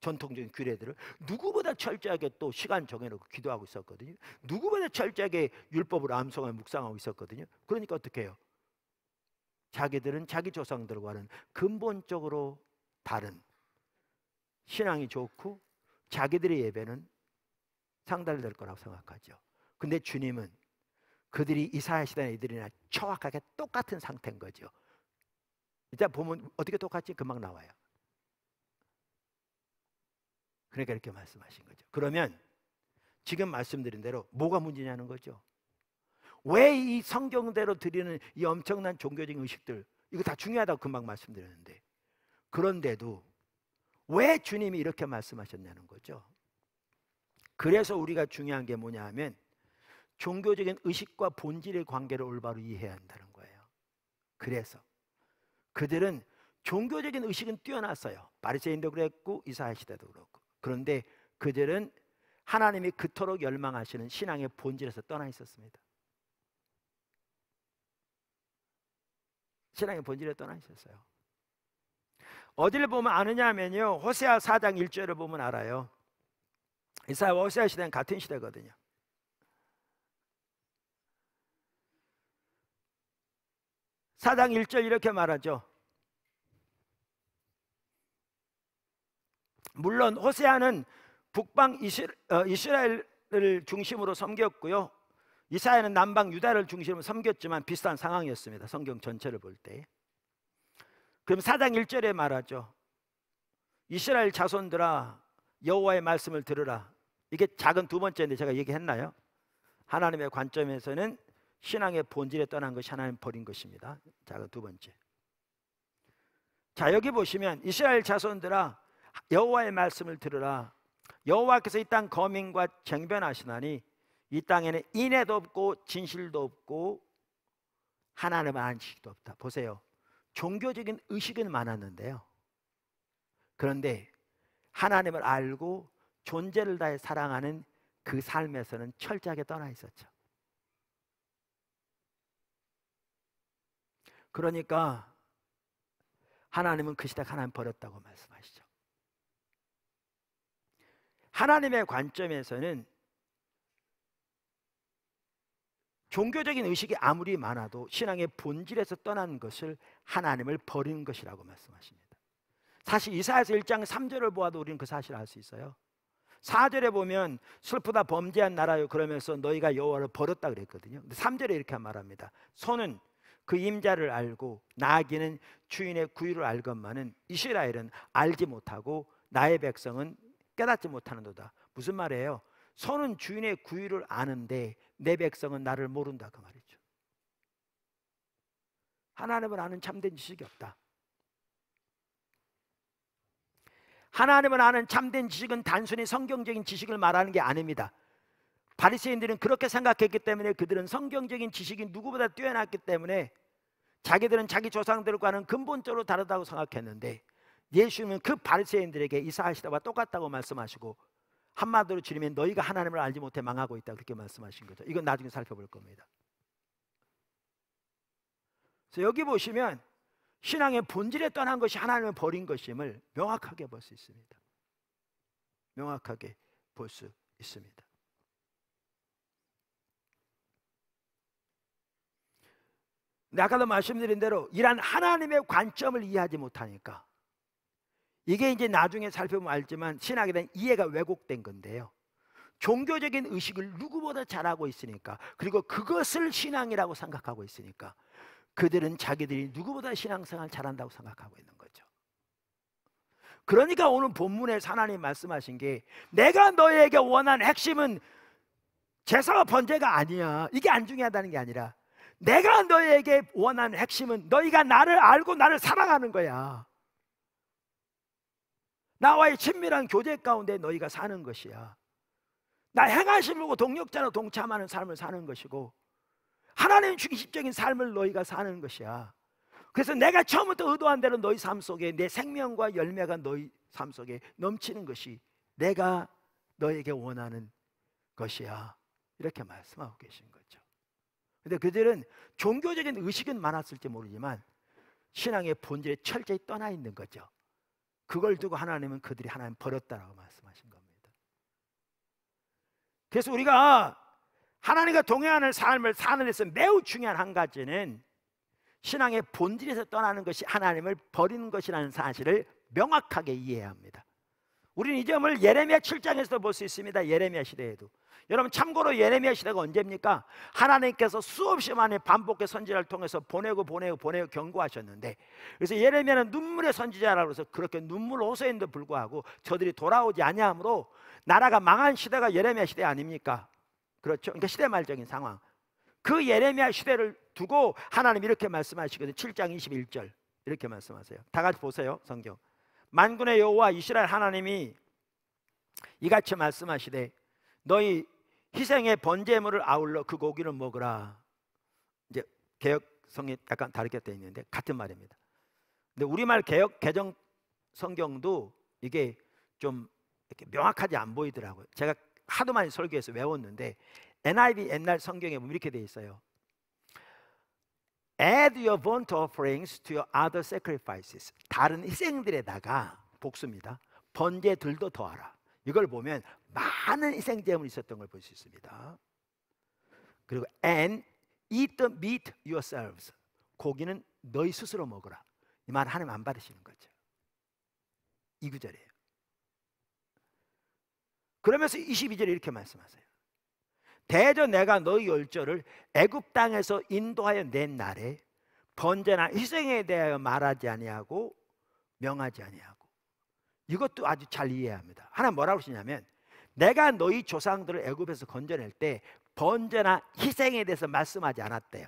전통적인 규례들을 누구보다 철저하게 또 시간 정해놓고 기도하고 있었거든요. 누구보다 철저하게 율법을 암송하고 묵상하고 있었거든요. 그러니까 어떻게 해요? 자기들은 자기 조상들과는 근본적으로 다른 신앙이 좋고 자기들의 예배는 상달될 거라고 생각하죠. 근데 주님은 그들이 이사야 시대의 이들이나 정확하게 똑같은 상태인 거죠. 일단 보면 어떻게 똑같지 금방 나와요. 그러니까 이렇게 말씀하신 거죠. 그러면 지금 말씀드린 대로 뭐가 문제냐는 거죠. 왜 이 성경대로 드리는 이 엄청난 종교적인 의식들 이거 다 중요하다고 금방 말씀드렸는데 그런데도 왜 주님이 이렇게 말씀하셨냐는 거죠. 그래서 우리가 중요한 게 뭐냐 하면 종교적인 의식과 본질의 관계를 올바로 이해해야 한다는 거예요. 그래서 그들은 종교적인 의식은 뛰어났어요. 바리새인도 그랬고 이사야 시대도 그렇고. 그런데 그들은 하나님이 그토록 열망하시는 신앙의 본질에서 떠나 있었습니다. 신앙의 본질에 떠나 있었어요. 어디를 보면 아느냐 하면요. 호세아 4장 1절을 보면 알아요. 이사야와 호세아 시대는 같은 시대거든요. 사장 1절 이렇게 말하죠. 물론 호세아는 북방 어, 이스라엘을 중심으로 섬겼고요. 이사야는 남방 유다를 중심으로 섬겼지만 비슷한 상황이었습니다. 성경 전체를 볼 때. 그럼 사장 1절에 말하죠. 이스라엘 자손들아 여호와의 말씀을 들으라. 이게 작은 두 번째인데 제가 얘기했나요? 하나님의 관점에서는 신앙의 본질에 떠난 것이 하나님 버린 것입니다. 작은 두 번째. 자 여기 보시면 이스라엘 자손들아 여호와의 말씀을 들으라. 여호와께서 이 땅 거민과 쟁변하시나니 이 땅에는 인애도 없고 진실도 없고 하나님 의안식도 없다. 보세요. 종교적인 의식은 많았는데요. 그런데 하나님을 알고 존재를 다해 사랑하는 그 삶에서는 철저하게 떠나 있었죠. 그러니까 하나님은 그 시대 하나님 버렸다고 말씀하시죠. 하나님의 관점에서는 종교적인 의식이 아무리 많아도 신앙의 본질에서 떠난 것을 하나님을 버린 것이라고 말씀하십니다. 사실 이사야서 1장 3절을 보아도 우리는 그 사실을 알 수 있어요. 4절에 보면 슬프다 범죄한 나라요 그러면서 너희가 여호와를 버렸다 그랬거든요. 3절에 이렇게 말합니다. 손은 그 임자를 알고 나귀는 주인의 구유를 알건만은 이스라엘은 알지 못하고 나의 백성은 깨닫지 못하는도다. 무슨 말이에요? 손은 주인의 구유를 아는데 내 백성은 나를 모른다 그 말이죠. 하나님을 아는 참된 지식이 없다. 하나님을 아는 참된 지식은 단순히 성경적인 지식을 말하는 게 아닙니다. 바리새인들은 그렇게 생각했기 때문에 그들은 성경적인 지식이 누구보다 뛰어났기 때문에 자기들은 자기 조상들과는 근본적으로 다르다고 생각했는데 예수님은 그 바리새인들에게 이사하시다와 똑같다고 말씀하시고 한마디로 줄이면 너희가 하나님을 알지 못해 망하고 있다 그렇게 말씀하신 거죠. 이건 나중에 살펴볼 겁니다. 그래서 여기 보시면 신앙의 본질에 떠난 것이 하나님을 버린 것임을 명확하게 볼 수 있습니다. 명확하게 볼 수 있습니다. 아까도 말씀드린 대로 이러 하나님의 관점을 이해하지 못하니까 이게 이제 나중에 살펴보면 알지만 신학에 대한 이해가 왜곡된 건데요. 종교적인 의식을 누구보다 잘하고 있으니까 그리고 그것을 신앙이라고 생각하고 있으니까 그들은 자기들이 누구보다 신앙생활 잘한다고 생각하고 있는 거죠. 그러니까 오늘 본문에 하나님 말씀하신 게 내가 너에게 원한 핵심은 제사와 번제가 아니야. 이게 안 중요하다는 게 아니라 내가 너에게 원한 핵심은 너희가 나를 알고 나를 사랑하는 거야. 나와의 친밀한 교제 가운데 너희가 사는 것이야. 나 행하심으로 동력자로 동참하는 삶을 사는 것이고 하나님 중심적인 삶을 너희가 사는 것이야. 그래서 내가 처음부터 의도한 대로 너희 삶 속에 내 생명과 열매가 너희 삶 속에 넘치는 것이 내가 너에게 원하는 것이야. 이렇게 말씀하고 계신 거죠. 근데 그들은 종교적인 의식은 많았을지 모르지만 신앙의 본질에 철저히 떠나 있는 거죠. 그걸 두고 하나님은 그들이 하나님 버렸다라고 말씀하신 겁니다. 그래서 우리가 하나님과 동행하는 삶을 사는 데서 매우 중요한 한 가지는 신앙의 본질에서 떠나는 것이 하나님을 버리는 것이라는 사실을 명확하게 이해 합니다. 우리는 이 점을 예레미야 7장에서도 볼수 있습니다. 예레미야 시대에도. 여러분 참고로 예레미야 시대가 언제입니까? 하나님께서 수없이 많이 반복해 선지자를 통해서 보내고 보내고 보내고 경고하셨는데 그래서 예레미야는 눈물의 선지자라고 해서 그렇게 눈물 호소인도 불구하고 저들이 돌아오지 아니하므로 나라가 망한 시대가 예레미야 시대 아닙니까? 그렇죠? 그러니까 시대 말적인 상황. 그 예레미야 시대를 두고 하나님 이렇게 말씀하시거든요. 7장 21절. 이렇게 말씀하세요. 다 같이 보세요. 성경. 만군의 여호와 이스라엘 하나님이 이같이 말씀하시되 너희 희생의 번제물을 아울러 그 고기를 먹으라. 이제 개혁 성이 약간 다르게 되 있는데 같은 말입니다. 근데 우리말 개혁 개정 성경도 이게 좀 이렇게 명확하지 안 보이더라고요. 제가 하도 많이 설교해서 외웠는데 NIV 옛날 성경에 보면 이렇게 돼 있어요. Add your burnt offerings to your other sacrifices. 다른 희생들에다가 복수입니다. 번제들도 더하라. 이걸 보면 많은 희생 제물이 있었던 걸 볼 수 있습니다. 그리고 and eat the meat yourselves. 고기는 너희 스스로 먹어라. 이 말 하나님 안 받으시는 거죠. 이 구절이에요. 그러면서 22절에 이렇게 말씀하세요. 대저 내가 너희 열조를 애굽 땅에서 인도하여 낸 날에 번제나 희생에 대하여 말하지 아니하고 명하지 아니하고 이것도 아주 잘 이해합니다. 하나 뭐라고 하시냐면 내가 너희 조상들을 애굽에서 건져낼 때 번제나 희생에 대해서 말씀하지 않았대요.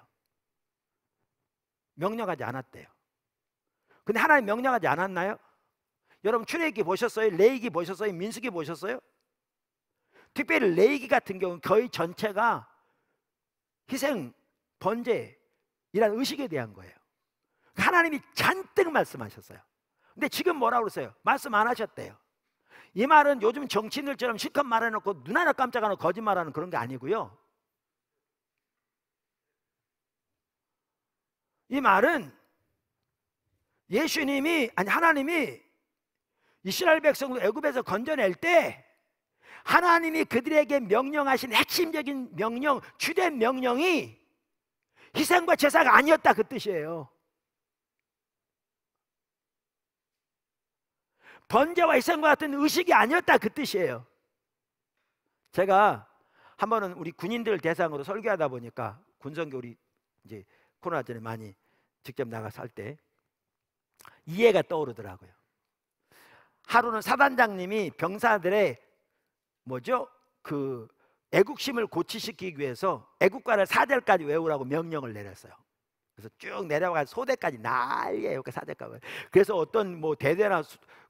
명령하지 않았대요. 근데 하나님 명령하지 않았나요? 여러분 출애굽기 보셨어요? 레이기 보셨어요? 민수기 보셨어요? 특별히 레이기 같은 경우는 교회 전체가 희생, 번제 이라는 의식에 대한 거예요. 그러니까 하나님이 잔뜩 말씀하셨어요. 근데 지금 뭐라고 그러세요? 말씀 안 하셨대요. 이 말은 요즘 정치인들처럼 실컷 말해놓고 눈 하나 깜짝 안 하고 거짓말하는 그런 게 아니고요. 이 말은 예수님이 아니 하나님이 이스라엘 백성을 애굽에서 건져낼 때 하나님이 그들에게 명령하신 핵심적인 명령, 주된 명령이 희생과 제사가 아니었다 그 뜻이에요. 번제와 희생과 같은 의식이 아니었다 그 뜻이에요. 제가 한 번은 우리 군인들 대상으로 설교하다 보니까 군성교 우리 이제 코로나 전에 많이 직접 나가서 할 때 이해가 떠오르더라고요. 하루는 사단장님이 병사들의 뭐죠? 그 애국심을 고취시키기 위해서 애국가를 사절까지 외우라고 명령을 내렸어요. 그래서 쭉 내려가 소대까지 난리예요. 그 사대가가. 그래서 어떤 뭐 대대나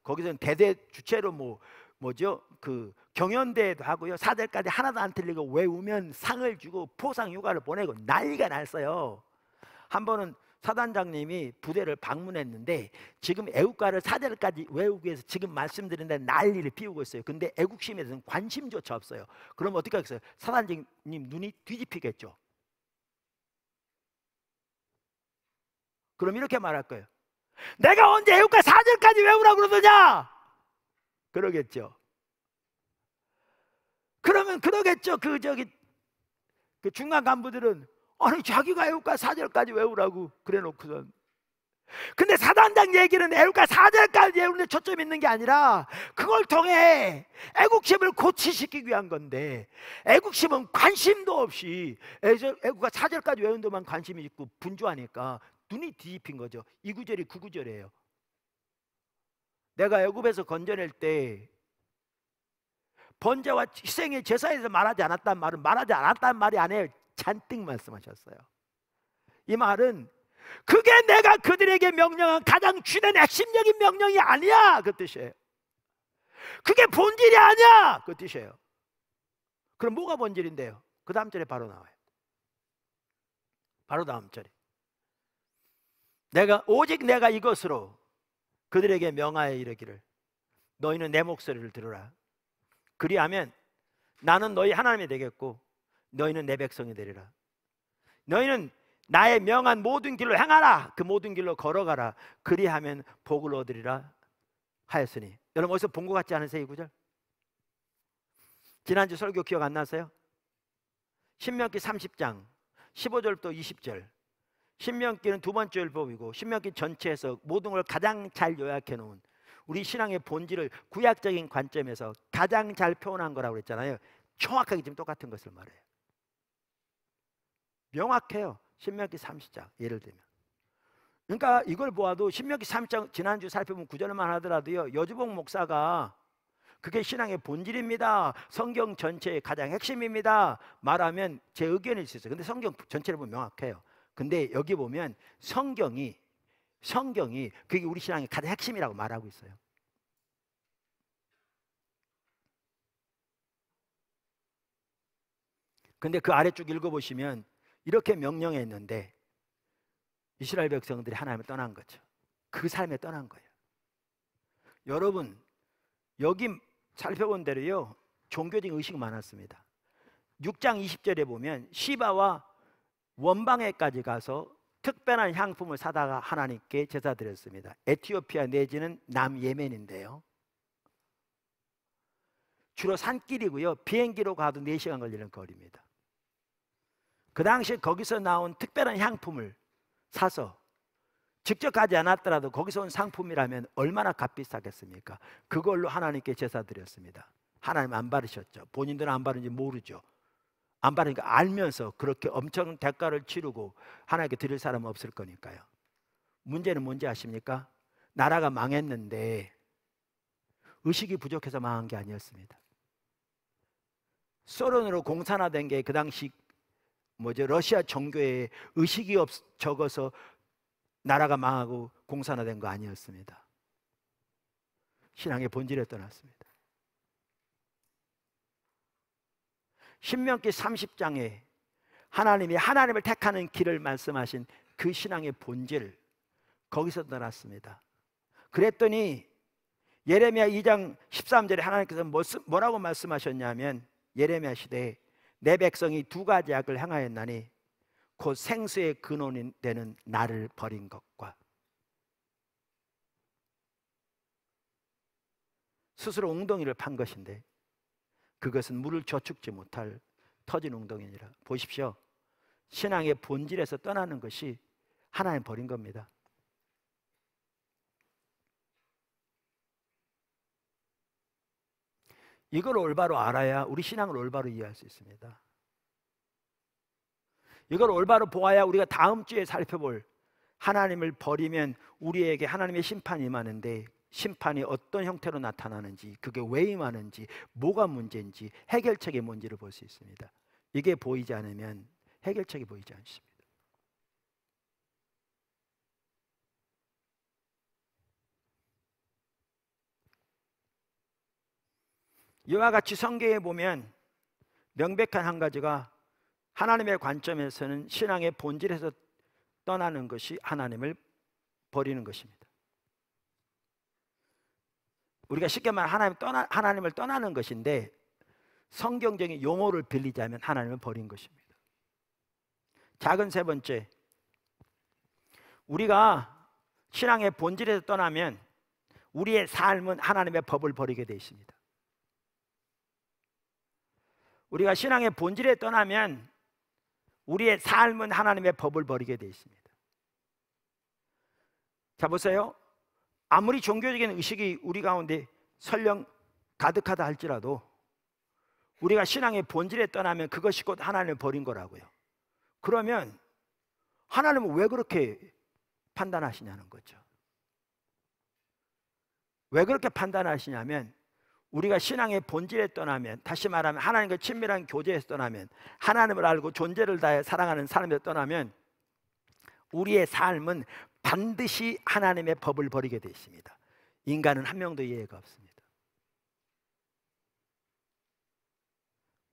거기서는 대대 주체로 뭐 뭐죠? 그 경연대회도 하고요. 사대까지 하나도 안 틀리고 외우면 상을 주고 포상 휴가를 보내고 난리가 났어요. 한 번은 사단장님이 부대를 방문했는데 지금 애국가를 사절까지 외우기 위해서 지금 말씀드린데 난리를 피우고 있어요. 근데 애국심에 대해서는 관심조차 없어요. 그럼 어떻게 하겠어요? 사단장님 눈이 뒤집히겠죠. 그럼 이렇게 말할 거예요. 내가 언제 애국가 사절까지 외우라 그러느냐 그러겠죠. 그러면 그러겠죠. 그 저기 그 중간 간부들은 아니 자기가 애국가 4절까지 외우라고 그래 놓고선 근데 사단장 얘기는 애국가 4절까지 외우는데 초점이 있는 게 아니라 그걸 통해 애국심을 고치시키기 위한 건데 애국심은 관심도 없이 애국가 4절까지 외운 데만 관심이 있고 분주하니까 눈이 뒤집힌 거죠 이구절이구구절이에요 내가 애국에서 건져낼 때 번제와 희생의 제사에서 말하지 않았단 말은 말하지 않았단 말이 아니에요 잔뜩 말씀하셨어요. 이 말은 그게 내가 그들에게 명령한 가장 주된 핵심적인 명령이 아니야 그 뜻이에요. 그게 본질이 아니야 그 뜻이에요. 그럼 뭐가 본질인데요? 그 다음 절에 바로 나와요. 바로 다음 절에 내가 오직 내가 이것으로 그들에게 명하여 이르기를 너희는 내 목소리를 들으라. 그리하면 나는 너희 하나님이 되겠고 너희는 내 백성이 되리라. 너희는 나의 명한 모든 길로 행하라. 그 모든 길로 걸어가라. 그리하면 복을 얻으리라 하였으니. 여러분 어디서 본 것 같지 않으세요? 이 구절? 지난주 설교 기억 안 나세요? 신명기 30장 15절부터 20절. 신명기는 두 번째 율법이고 신명기 전체에서 모든 걸 가장 잘 요약해 놓은 우리 신앙의 본질을 구약적인 관점에서 가장 잘 표현한 거라고 그랬잖아요. 정확하게 지금 똑같은 것을 말해요. 명확해요. 신명기 30장 예를 들면. 그러니까 이걸 보아도 신명기 30장 지난주 살펴본 구절만 하더라도요. 여주봉 목사가 그게 신앙의 본질입니다. 성경 전체의 가장 핵심입니다. 말하면 제 의견일 수 있어요. 근데 성경 전체를 보면 명확해요. 근데 여기 보면 성경이 성경이 그게 우리 신앙의 가장 핵심이라고 말하고 있어요. 근데 그 아래쪽 읽어보시면 이렇게 명령했는데 이스라엘 백성들이 하나님을 떠난 거죠. 그 삶에 떠난 거예요. 여러분 여기 살펴본 대로요 종교적 의식 많았습니다. 6장 20절에 보면 시바와 원방에까지 가서 특별한 향품을 사다가 하나님께 제사 드렸습니다. 에티오피아 내지는 남 예멘인데요. 주로 산길이고요. 비행기로 가도 4시간 걸리는 거리입니다. 그 당시에 거기서 나온 특별한 향품을 사서 직접 가지 않았더라도 거기서 온 상품이라면 얼마나 값비싸겠습니까? 그걸로 하나님께 제사 드렸습니다. 하나님 안 바르셨죠. 본인들은 안 바른지 모르죠. 안 바르니까 알면서 그렇게 엄청 대가를 치르고 하나님께 드릴 사람은 없을 거니까요. 문제는 뭔지 아십니까? 나라가 망했는데 의식이 부족해서 망한 게 아니었습니다. 소련으로 공산화된 게 그 당시 뭐죠? 러시아 정교에 의식이 없, 적어서 나라가 망하고 공산화된 거 아니었습니다. 신앙의 본질에 떠났습니다. 신명기 30장에 하나님이 하나님을 택하는 길을 말씀하신 그 신앙의 본질 거기서 떠났습니다. 그랬더니 예레미야 2장 13절에 하나님께서 뭐 뭐라고 말씀하셨냐면 예레미야 시대에 내 백성이 두 가지 악을 행하였나니 곧 생수의 근원이 되는 나를 버린 것과 스스로 웅덩이를 판 것인데 그것은 물을 저축지 못할 터진 웅덩이니라 보십시오 신앙의 본질에서 떠나는 것이 하나님 버린 겁니다 이걸 올바로 알아야 우리 신앙을 올바로 이해할 수 있습니다. 이걸 올바로 보아야 우리가 다음 주에 살펴볼 하나님을 버리면 우리에게 하나님의 심판이 임하는데 심판이 어떤 형태로 나타나는지 그게 왜 임하는지 뭐가 문제인지 해결책이 뭔지를 볼 수 있습니다. 이게 보이지 않으면 해결책이 보이지 않습니다. 이와 같이 성경에 보면 명백한 한 가지가 하나님의 관점에서는 신앙의 본질에서 떠나는 것이 하나님을 버리는 것입니다. 우리가 쉽게 말하나님 떠나, 하나님을 떠나는 것인데 성경적인 용어를 빌리자면 하나님을 버린 것입니다. 작은 세 번째, 우리가 신앙의 본질에서 떠나면 우리의 삶은 하나님의 법을 버리게 되어 있습니다. 우리가 신앙의 본질에 떠나면 우리의 삶은 하나님의 법을 버리게 되어 있습니다. 자 보세요. 아무리 종교적인 의식이 우리 가운데 설령 가득하다 할지라도 우리가 신앙의 본질에 떠나면 그것이 곧 하나님을 버린 거라고요. 그러면 하나님은 왜 그렇게 판단하시냐는 거죠. 왜 그렇게 판단하시냐면 우리가 신앙의 본질에 떠나면 다시 말하면 하나님과 친밀한 교제에서 떠나면 하나님을 알고 존재를 다해 사랑하는 사람에 떠나면 우리의 삶은 반드시 하나님의 법을 버리게 되어 있습니다. 인간은 한 명도 이해가 없습니다.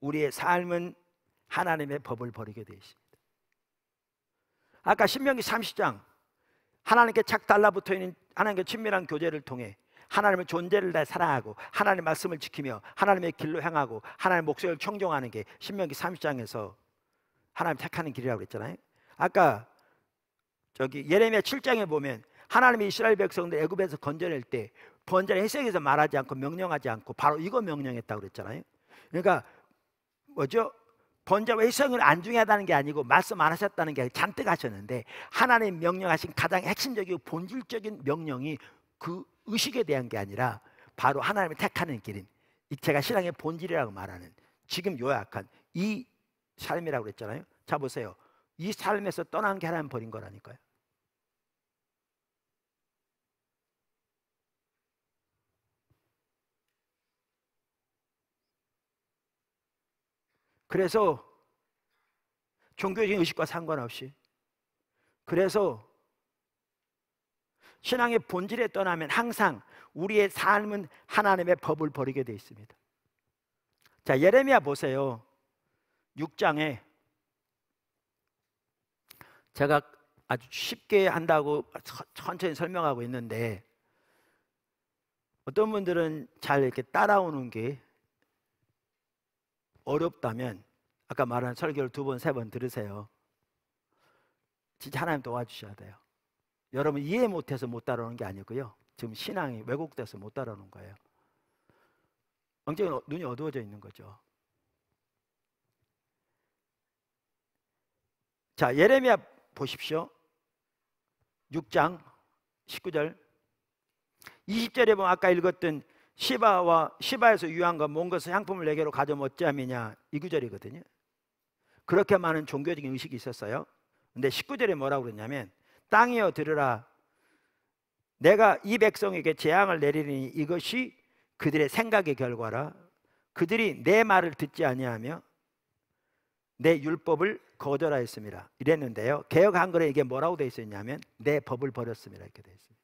우리의 삶은 하나님의 법을 버리게 되어 있습니다. 아까 신명기 30장 하나님께 착 달라붙어 있는 하나님과 친밀한 교제를 통해 하나님의 존재를 다 사랑하고 하나님의 말씀을 지키며 하나님의 길로 향하고 하나님의 목소리를 청종하는 게 신명기 30장에서 하나님 택하는 길이라고 그랬잖아요. 아까 저기 예레미야 7장에 보면 하나님이 이스라엘 백성들 애굽에서 건져낼 때 번제를 해석에서 말하지 않고 명령하지 않고 바로 이거 명령했다고 그랬잖아요. 그러니까 뭐죠? 번제와 희생은 안 중요하다는 게 아니고 말씀 안 하셨다는 게 잔뜩 하셨는데 하나님 명령하신 가장 핵심적이고 본질적인 명령이 그 의식에 대한 게 아니라 바로 하나님을 택하는 길인 제가 신앙의 본질이라고 말하는 지금 요약한 이 삶이라고 그랬잖아요. 자 보세요. 이 삶에서 떠난 게 하나님 버린 거라니까요. 그래서 종교적인 의식과 상관없이 그래서 신앙의 본질에 떠나면 항상 우리의 삶은 하나님의 법을 버리게 되어 있습니다. 자, 예레미야 보세요. 6장에 제가 아주 쉽게 한다고 천천히 설명하고 있는데 어떤 분들은 잘 이렇게 따라오는 게 어렵다면 아까 말한 설교를 두 번, 세 번 들으세요. 진짜 하나님 도와주셔야 돼요. 여러분 이해 못해서 못 따라오는 게 아니고요. 지금 신앙이 왜곡돼서 못 따라오는 거예요. 영적 눈이 어두워져 있는 거죠. 자, 예레미야 보십시오. 6장 19절. 20절에 보면 아까 읽었던 시바와 시바에서 유한 것, 먼 것을 향품을 내게로 가져면 어찌함이냐 이 구절이거든요. 그렇게 많은 종교적인 의식이 있었어요. 근데 19절에 뭐라고 그러냐면 땅이여 들으라 내가 이 백성에게 재앙을 내리니 이것이 그들의 생각의 결과라 그들이 내 말을 듣지 아니하며 내 율법을 거절하였습니다 이랬는데요 개혁 한글에 이게 뭐라고 되어 있었냐면 내 법을 버렸습니다 이렇게 되어 있습니다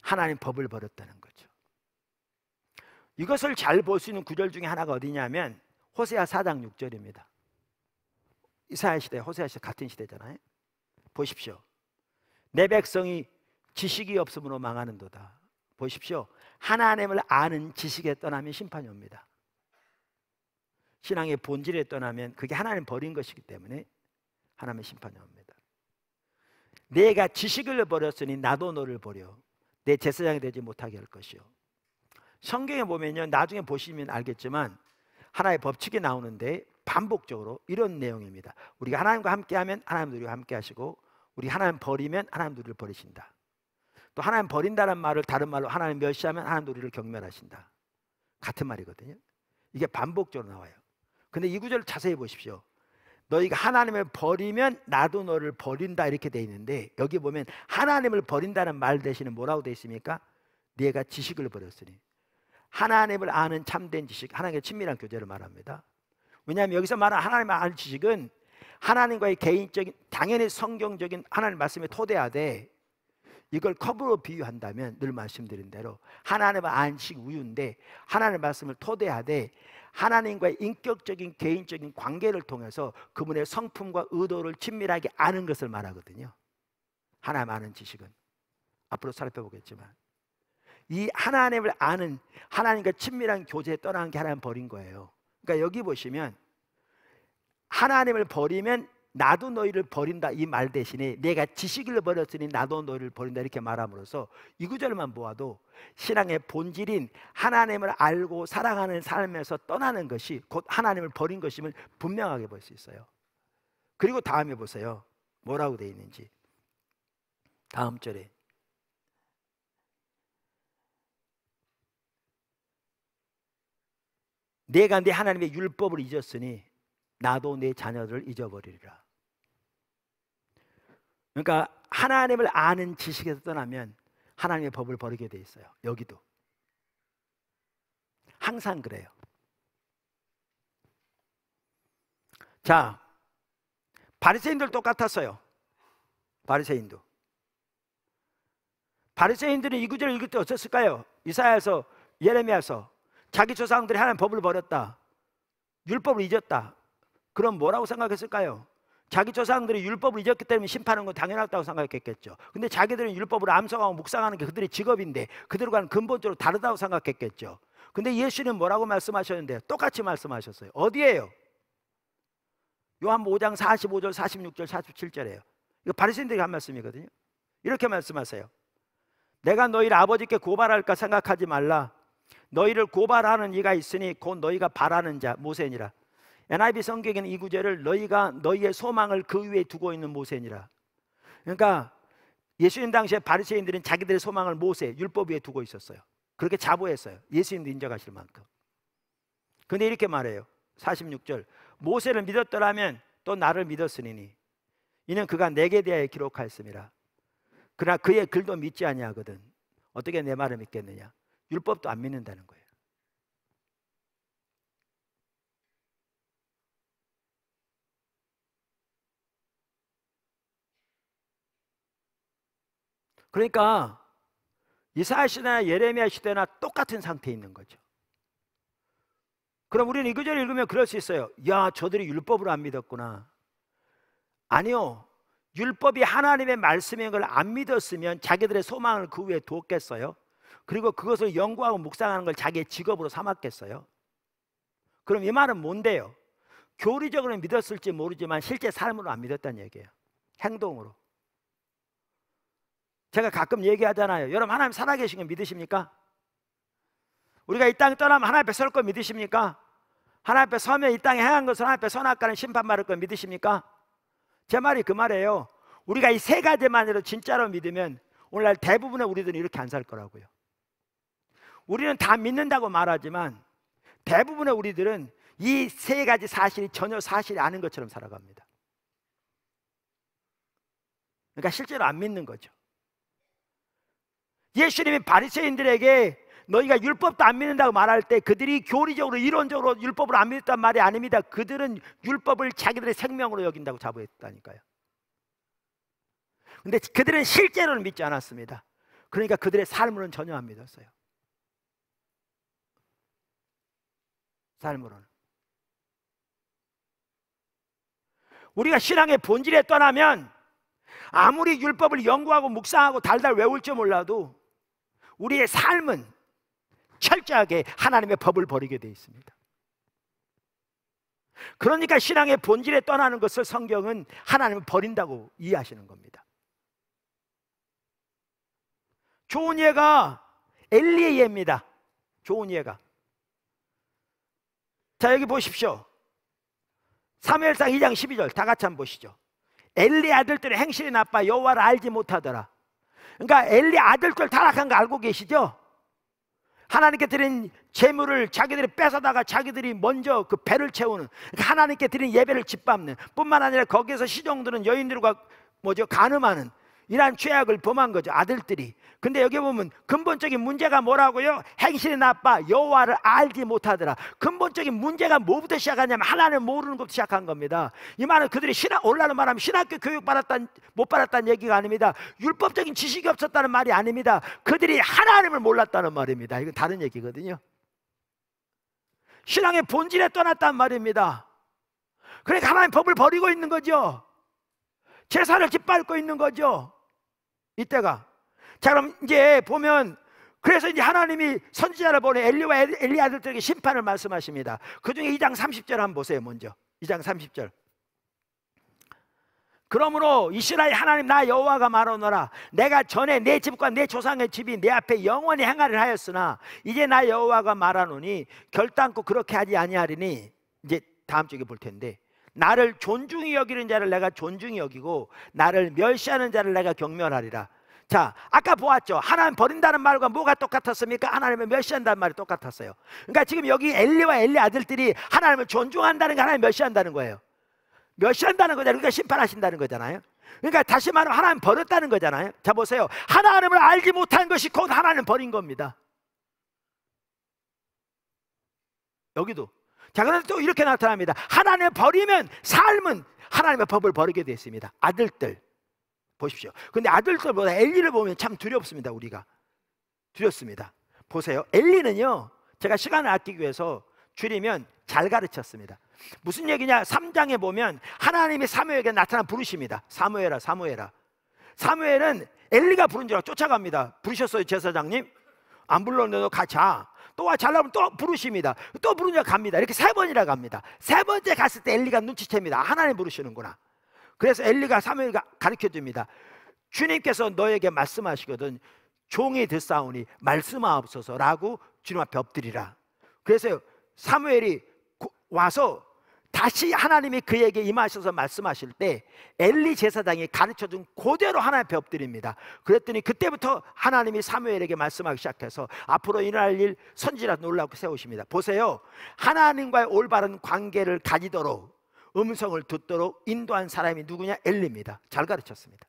하나님 법을 버렸다는 거죠 이것을 잘 볼 수 있는 구절 중에 하나가 어디냐면 호세아 4장 6절입니다. 이사야 시대, 호세아 시대 같은 시대잖아요. 보십시오. 내 백성이 지식이 없음으로 망하는도다. 보십시오. 하나님을 아는 지식에 떠나면 심판이 옵니다. 신앙의 본질에 떠나면 그게 하나님 버린 것이기 때문에 하나님의 심판이 옵니다. 내가 지식을 버렸으니 나도 너를 버려. 내 제사장이 되지 못하게 할 것이요. 성경에 보면요. 나중에 보시면 알겠지만 하나의 법칙이 나오는데 반복적으로 이런 내용입니다. 우리가 하나님과 함께하면 하나님 우리와 함께하시고 우리 하나님 버리면 하나님 우리를 버리신다. 또 하나님 버린다는 말을 다른 말로 하나님 멸시하면 하나님 우리를 경멸하신다. 같은 말이거든요. 이게 반복적으로 나와요. 근데 이구절 자세히 보십시오. 너희가 하나님을 버리면 나도 너를 버린다 이렇게 돼 있는데 여기 보면 하나님을 버린다는 말 대신에 뭐라고 돼 있습니까? 네가 지식을 버렸으니 하나님을 아는 참된 지식, 하나님의 친밀한 교제를 말합니다. 왜냐하면 여기서 말하는 하나님을 아는 지식은 하나님과의 개인적인 당연히 성경적인 하나님 말씀에 토대하되 이걸 컵으로 비유한다면 늘 말씀드린 대로 하나님을 안식 우유인데 하나님 말씀을 토대하되 하나님과의 인격적인 개인적인 관계를 통해서 그분의 성품과 의도를 친밀하게 아는 것을 말하거든요. 하나님 아는 지식은 앞으로 살펴보겠지만 이 하나님을 아는 하나님과 친밀한 교제에 떠난 게 하나님 버린 거예요. 그러니까 여기 보시면 하나님을 버리면 나도 너희를 버린다 이 말 대신에 내가 지식을 버렸으니 나도 너희를 버린다 이렇게 말함으로써 이 구절만 보아도 신앙의 본질인 하나님을 알고 사랑하는 삶에서 떠나는 것이 곧 하나님을 버린 것임을 분명하게 볼 수 있어요. 그리고 다음에 보세요. 뭐라고 되 있는지. 다음 절에 내가 내 하나님의 율법을 잊었으니 나도 내 자녀들을 잊어버리리라. 그러니까 하나님을 아는 지식에서 떠나면 하나님의 법을 버리게 돼 있어요. 여기도 항상 그래요. 자, 바리새인들 똑같았어요. 바리새인도. 바리새인들은 이 구절을 읽을 때 어땠을까요? 이사야서 예레미야서 자기 조상들이 하나님 법을 버렸다. 율법을 잊었다. 그럼 뭐라고 생각했을까요? 자기 조상들이 율법을 잊었기 때문에 심판하는 건 당연하다고 생각했겠죠. 근데 자기들은 율법을 암송하고 묵상하는 게 그들의 직업인데 그들과는 근본적으로 다르다고 생각했겠죠. 근데 예수는 뭐라고 말씀하셨는데 똑같이 말씀하셨어요. 어디에요? 요한 5장 45절, 46절, 4 7절에요 이거 바리새인들이 한 말씀이거든요. 이렇게 말씀하세요. 내가 너희를 아버지께 고발할까 생각하지 말라. 너희를 고발하는 이가 있으니 곧 너희가 바라는 자 모세니라. NIV 성경에는 이 구절을 너희가 너희의 소망을 그 위에 두고 있는 모세니라. 그러니까 예수님 당시에 바리새인들은 자기들의 소망을 모세 율법 위에 두고 있었어요. 그렇게 자부했어요. 예수님도 인정하실 만큼. 근데 이렇게 말해요. 46절. 모세를 믿었더라면 또 나를 믿었으니 이는 그가 내게 대하여 기록하였습니다. 그러나 그의 글도 믿지 아니하거든. 어떻게 내 말을 믿겠느냐? 율법도 안 믿는다는 거예요. 그러니까 이사야 시대나 예레미야 시대나 똑같은 상태에 있는 거죠. 그럼 우리는 이거절 읽으면 그럴 수 있어요. 야, 저들이 율법을 안 믿었구나. 아니요. 율법이 하나님의 말씀인 걸 안 믿었으면 자기들의 소망을 그 위에 뒀겠어요 그리고 그것을 연구하고 묵상하는 걸 자기의 직업으로 삼았겠어요? 그럼 이 말은 뭔데요? 교리적으로 믿었을지 모르지만 실제 삶으로 안 믿었다는 얘기예요. 행동으로. 제가 가끔 얘기하잖아요. 여러분 하나님 살아계신 거 믿으십니까? 우리가 이 땅 떠나면 하나님 앞에 설 거 믿으십니까? 하나님 앞에 서면 이 땅에 행한 것을 하나님 앞에 선악과는 심판받을 거 믿으십니까? 제 말이 그 말이에요. 우리가 이 세 가지만으로 진짜로 믿으면 오늘날 대부분의 우리들은 이렇게 안 살 거라고요. 우리는 다 믿는다고 말하지만 대부분의 우리들은 이 세 가지 사실이 전혀 사실이 아닌 것처럼 살아갑니다. 그러니까 실제로 안 믿는 거죠. 예수님이 바리새인들에게 너희가 율법도 안 믿는다고 말할 때 그들이 교리적으로 이론적으로 율법을 안 믿었단 말이 아닙니다. 그들은 율법을 자기들의 생명으로 여긴다고 자부했다니까요. 근데 그들은 실제로는 믿지 않았습니다. 그러니까 그들의 삶으 전혀 안 믿었어요. 삶으로는. 우리가 신앙의 본질에 떠나면 아무리 율법을 연구하고 묵상하고 달달 외울지 몰라도 우리의 삶은 철저하게 하나님의 법을 버리게 되어 있습니다. 그러니까 신앙의 본질에 떠나는 것을 성경은 하나님을 버린다고 이해하시는 겁니다. 좋은 예가 엘리의 예입니다. 좋은 예가. 자 여기 보십시오. 사무엘상 2장 12절 다 같이 한번 보시죠. 엘리 아들들의 행실이 나빠 여호와를 알지 못하더라. 그러니까 엘리 아들들 타락한 거 알고 계시죠? 하나님께 드린 재물을 자기들이 뺏어다가 자기들이 먼저 그 배를 채우는 그러니까 하나님께 드린 예배를 짓밟는 뿐만 아니라 거기에서 시종들은 여인들과 뭐죠 가늠하는 이러한 죄악을 범한 거죠. 아들들이. 근데 여기 보면 근본적인 문제가 뭐라고요? 행실이 나빠 여호와를 알지 못하더라. 근본적인 문제가 뭐부터 시작하냐면 하나님 모르는 것부터 시작한 겁니다. 이 말은 그들이 신학 올라는 말하면 신학교 교육 받았단 못 받았다는 얘기가 아닙니다. 율법적인 지식이 없었다는 말이 아닙니다. 그들이 하나님을 몰랐다는 말입니다. 이건 다른 얘기거든요. 신앙의 본질에 떠났단 말입니다. 그러니까 하나님 법을 버리고 있는 거죠. 제사를 짓밟고 있는 거죠. 이때가. 자, 그럼 이제 보면 그래서 이제 하나님이 선지자를 보내 엘리와 엘리 아들들에게 심판을 말씀하십니다. 그 중에 2장 30절 한번 보세요, 먼저. 2장 30절. 그러므로 이스라엘 하나님 나 여호와가 말하노라 내가 전에 내 집과 내 조상의 집이 내 앞에 영원히 행하를 하였으나 이제 나 여호와가 말하노니 결단코 그렇게 하지 아니하리니 이제 다음 쪽에볼 텐데 나를 존중히 여기는 자를 내가 존중히 여기고 나를 멸시하는 자를 내가 경멸하리라. 자, 아까 보았죠. 하나님 버린다는 말과 뭐가 똑같았습니까? 하나님을 멸시한다는 말이 똑같았어요. 그러니까 지금 여기 엘리와 엘리 아들들이 하나님을 존중한다는 게 하나님 멸시한다는 거예요. 멸시한다는 거잖아요. 그러니까 심판하신다는 거잖아요. 그러니까 다시 말하면 하나님 버렸다는 거잖아요. 자, 보세요. 하나님을 알지 못한 것이 곧 하나님 버린 겁니다. 여기도 자, 그런데 또 이렇게 나타납니다. 하나님을 버리면 삶은 하나님의 법을 버리게 되었습니다. 아들들. 보십시오. 근데 아들들보다 엘리를 보면 참 두렵습니다, 우리가. 두렵습니다. 보세요. 엘리는요, 제가 시간을 아끼기 위해서 줄이면 잘 가르쳤습니다. 무슨 얘기냐? 3장에 보면 하나님이 사무엘에게 나타난 부르십니다. 사무엘아, 사무엘아. 사무엘은 엘리가 부른 줄 알고 쫓아갑니다. 부르셨어요, 제사장님? 안 불렀는데도 같이 아, 또와잘 나오면 또 부르십니다. 또 부르냐 갑니다. 이렇게 세 번이나 갑니다. 세 번째 갔을 때 엘리가 눈치챕니다. 하나님 부르시는구나. 그래서 엘리가 사무엘가 가르쳐 줍니다. 주님께서 너에게 말씀하시거든 종이 듣사오니 말씀하옵소서라고 주님 앞에 엎드리라. 그래서 사무엘이 와서 다시 하나님이 그에게 임하셔서 말씀하실 때 엘리 제사장이 가르쳐준 고대로 하나님 앞에 엎드립니다. 그랬더니 그때부터 하나님이 사무엘에게 말씀하기 시작해서 앞으로 일어날 일 선지라 놀라고 세우십니다. 보세요. 하나님과의 올바른 관계를 가지도록 음성을 듣도록 인도한 사람이 누구냐? 엘리입니다. 잘 가르쳤습니다.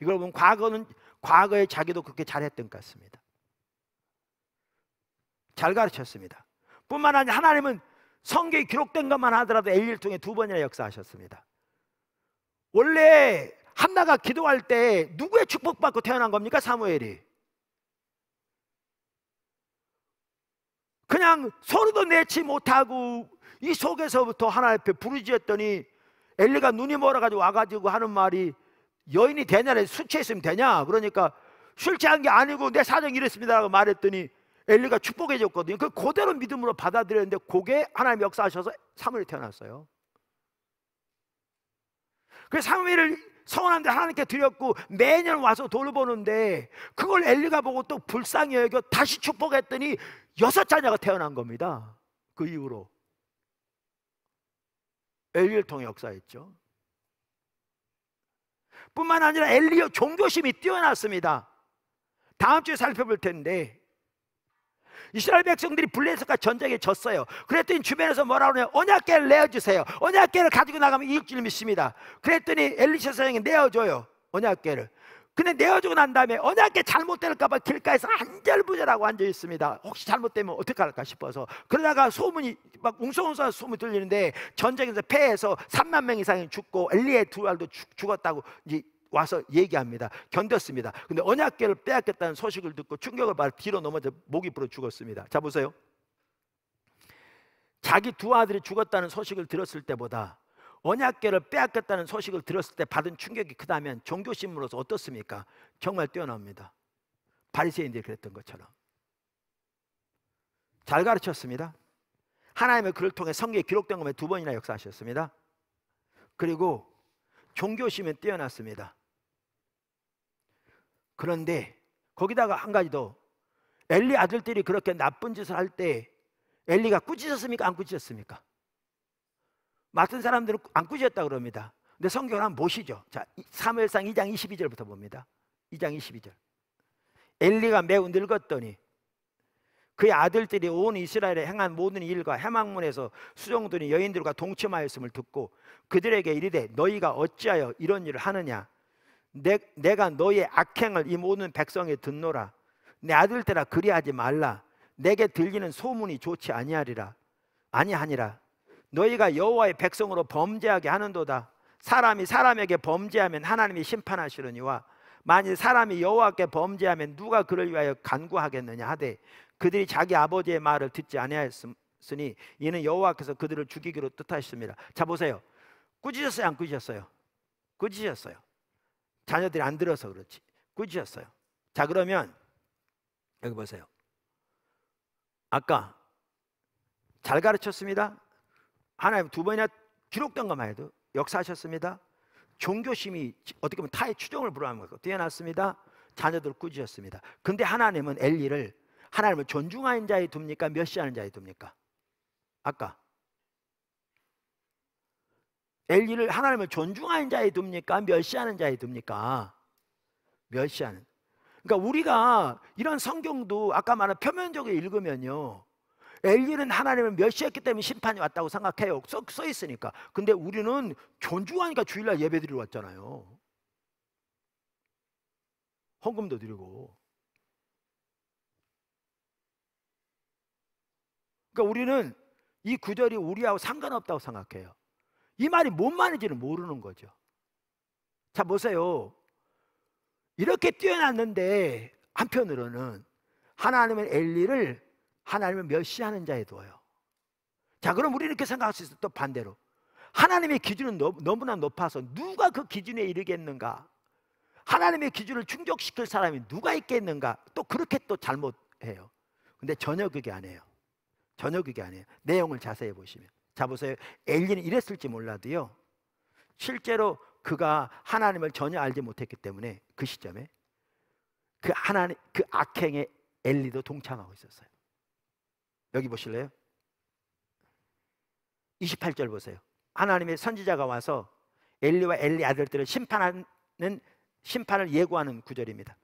이걸 보면 과거는 과거에 자기도 그렇게 잘했던 것 같습니다. 잘 가르쳤습니다. 뿐만 아니라 하나님은 성경이 기록된 것만 하더라도 엘리를 통해 두 번이나 역사하셨습니다. 원래 한나가 기도할 때 누구의 축복받고 태어난 겁니까? 사무엘이. 그냥 소리도 내지 못하고 이 속에서부터 하나 앞에 부르짖었더니 엘리가 눈이 멀어가지고 와가지고 하는 말이 여인이 되냐래 수치했으면 되냐 그러니까 술취한 게 아니고 내 사정이 이랬습니다라고 말했더니 엘리가 축복해 줬거든요. 그 그대로 믿음으로 받아들였는데 그게 하나님 역사하셔서 사무엘이 태어났어요. 그 사무엘을 성원한데 하나님께 드렸고 매년 와서 돌보는데 그걸 엘리가 보고 또 불쌍히 여겨 다시 축복했더니 여섯 자녀가 태어난 겁니다. 그 이후로 엘리를 통해 역사했죠. 뿐만 아니라 엘리의 종교심이 뛰어났습니다. 다음 주에 살펴볼 텐데 이스라엘 백성들이 블레셋과 전쟁에 졌어요. 그랬더니 주변에서 뭐라 그러냐? 언약계를 내어주세요. 언약계를 가지고 나가면 이길 줄 믿습니다. 그랬더니 엘리샤 사장이 내어줘요. 언약계를. 근데 내어주고 난 다음에 언약계 잘못될까봐 길가에서 안절부절하고 앉아 있습니다. 혹시 잘못되면 어떻게 할까 싶어서 그러다가 소문이 막 웅성웅성한 소문이 들리는데 전쟁에서 패해서 3만 명 이상이 죽고 엘리의 두 알도 죽, 었다고 이제 와서 얘기합니다. 견뎠습니다. 근데 언약궤를 빼앗겼다는 소식을 듣고 충격을 받아 뒤로 넘어져 목이 부러 죽었습니다. 자 보세요. 자기 두 아들이 죽었다는 소식을 들었을 때보다 언약궤를 빼앗겼다는 소식을 들었을 때 받은 충격이 크다면 종교심으로서 어떻습니까? 정말 뛰어납니다. 바리새인들이 그랬던 것처럼 잘 가르쳤습니다. 하나님의 그를 통해 성경에 기록된 것만 두 번이나 역사하셨습니다. 그리고 종교심에 뛰어났습니다. 그런데 거기다가 한 가지 더 엘리 아들들이 그렇게 나쁜 짓을 할 때 엘리가 꾸짖었습니까? 안 꾸짖었습니까? 맡은 사람들은 안 꾸짖었다 그럽니다. 근데 성경을 한번 보시죠. 자, 사무상 2장 22절부터 봅니다. 2장 22절. 엘리가 매우 늙었더니 그의 아들들이 온 이스라엘에 행한 모든 일과 해망문에서 수종들이 여인들과 동침하였음을 듣고 그들에게 이르되 너희가 어찌하여 이런 일을 하느냐 내, 가 너의 악행을 이 모든 백성에 듣노라 내 아들 때라 그리하지 말라 내게 들리는 소문이 좋지 아니하리라 아니하니라 너희가 여호와의 백성으로 범죄하게 하는도다 사람이 사람에게 범죄하면 하나님이 심판하시느니와 만일 사람이 여호와께 범죄하면 누가 그를 위하여 간구하겠느냐 하되 그들이 자기 아버지의 말을 듣지 아니하였으니 이는 여호와께서 그들을 죽이기로 뜻하셨습니다. 자 보세요. 꾸짖었어요, 안 꾸짖었어요? 꾸짖었어요. 자녀들이 안 들어서 그렇지. 꾸짖었어요. 자, 그러면 여기 보세요. 아까 잘 가르쳤습니다. 하나님 두 번이나 기록된 것만 해도 역사하셨습니다. 종교심이 어떻게 보면 타의 추종을 불허하는 거고 뛰어났습니다. 자녀들 꾸짖었습니다. 근데 하나님은 엘리를 하나님을 존중하는 자에 둡니까? 멸시하는 자에 둡니까? 아까 엘리를 하나님을 존중하는 자에 둡니까? 멸시하는 자에 둡니까? 멸시하는. 그러니까 우리가 이런 성경도 아까 말한 표면적으로 읽으면요. 엘리는 하나님을 멸시했기 때문에 심판이 왔다고 생각해요. 써, 써 있으니까. 근데 우리는 존중하니까 주일날 예배드리러 왔잖아요. 헌금도 드리고. 그러니까 우리는 이 구절이 우리하고 상관없다고 생각해요. 이 말이 뭔 말인지는 모르는 거죠. 자, 보세요. 이렇게 뛰어났는데 한편으로는 하나님은 엘리를 하나님을 멸시하는 자에 두어요. 자, 그럼 우리는 이렇게 생각할 수 있어. 또 반대로. 하나님의 기준은 너, 무나 높아서 누가 그 기준에 이르겠는가? 하나님의 기준을 충족시킬 사람이 누가 있겠는가? 또 그렇게 또 잘못해요. 근데 전혀 그게 아니에요. 전혀 그게 아니에요. 내용을 자세히 보시면. 자 보세요. 엘리는 이랬을지 몰라도요. 실제로 그가 하나님을 전혀 알지 못했기 때문에 그 시점에 그 하나님 그 악행에 엘리도 동참하고 있었어요. 여기 보실래요? 28절 보세요. 하나님의 선지자가 와서 엘리와 엘리 아들들을 심판하는 심판을 예고하는 구절입니다.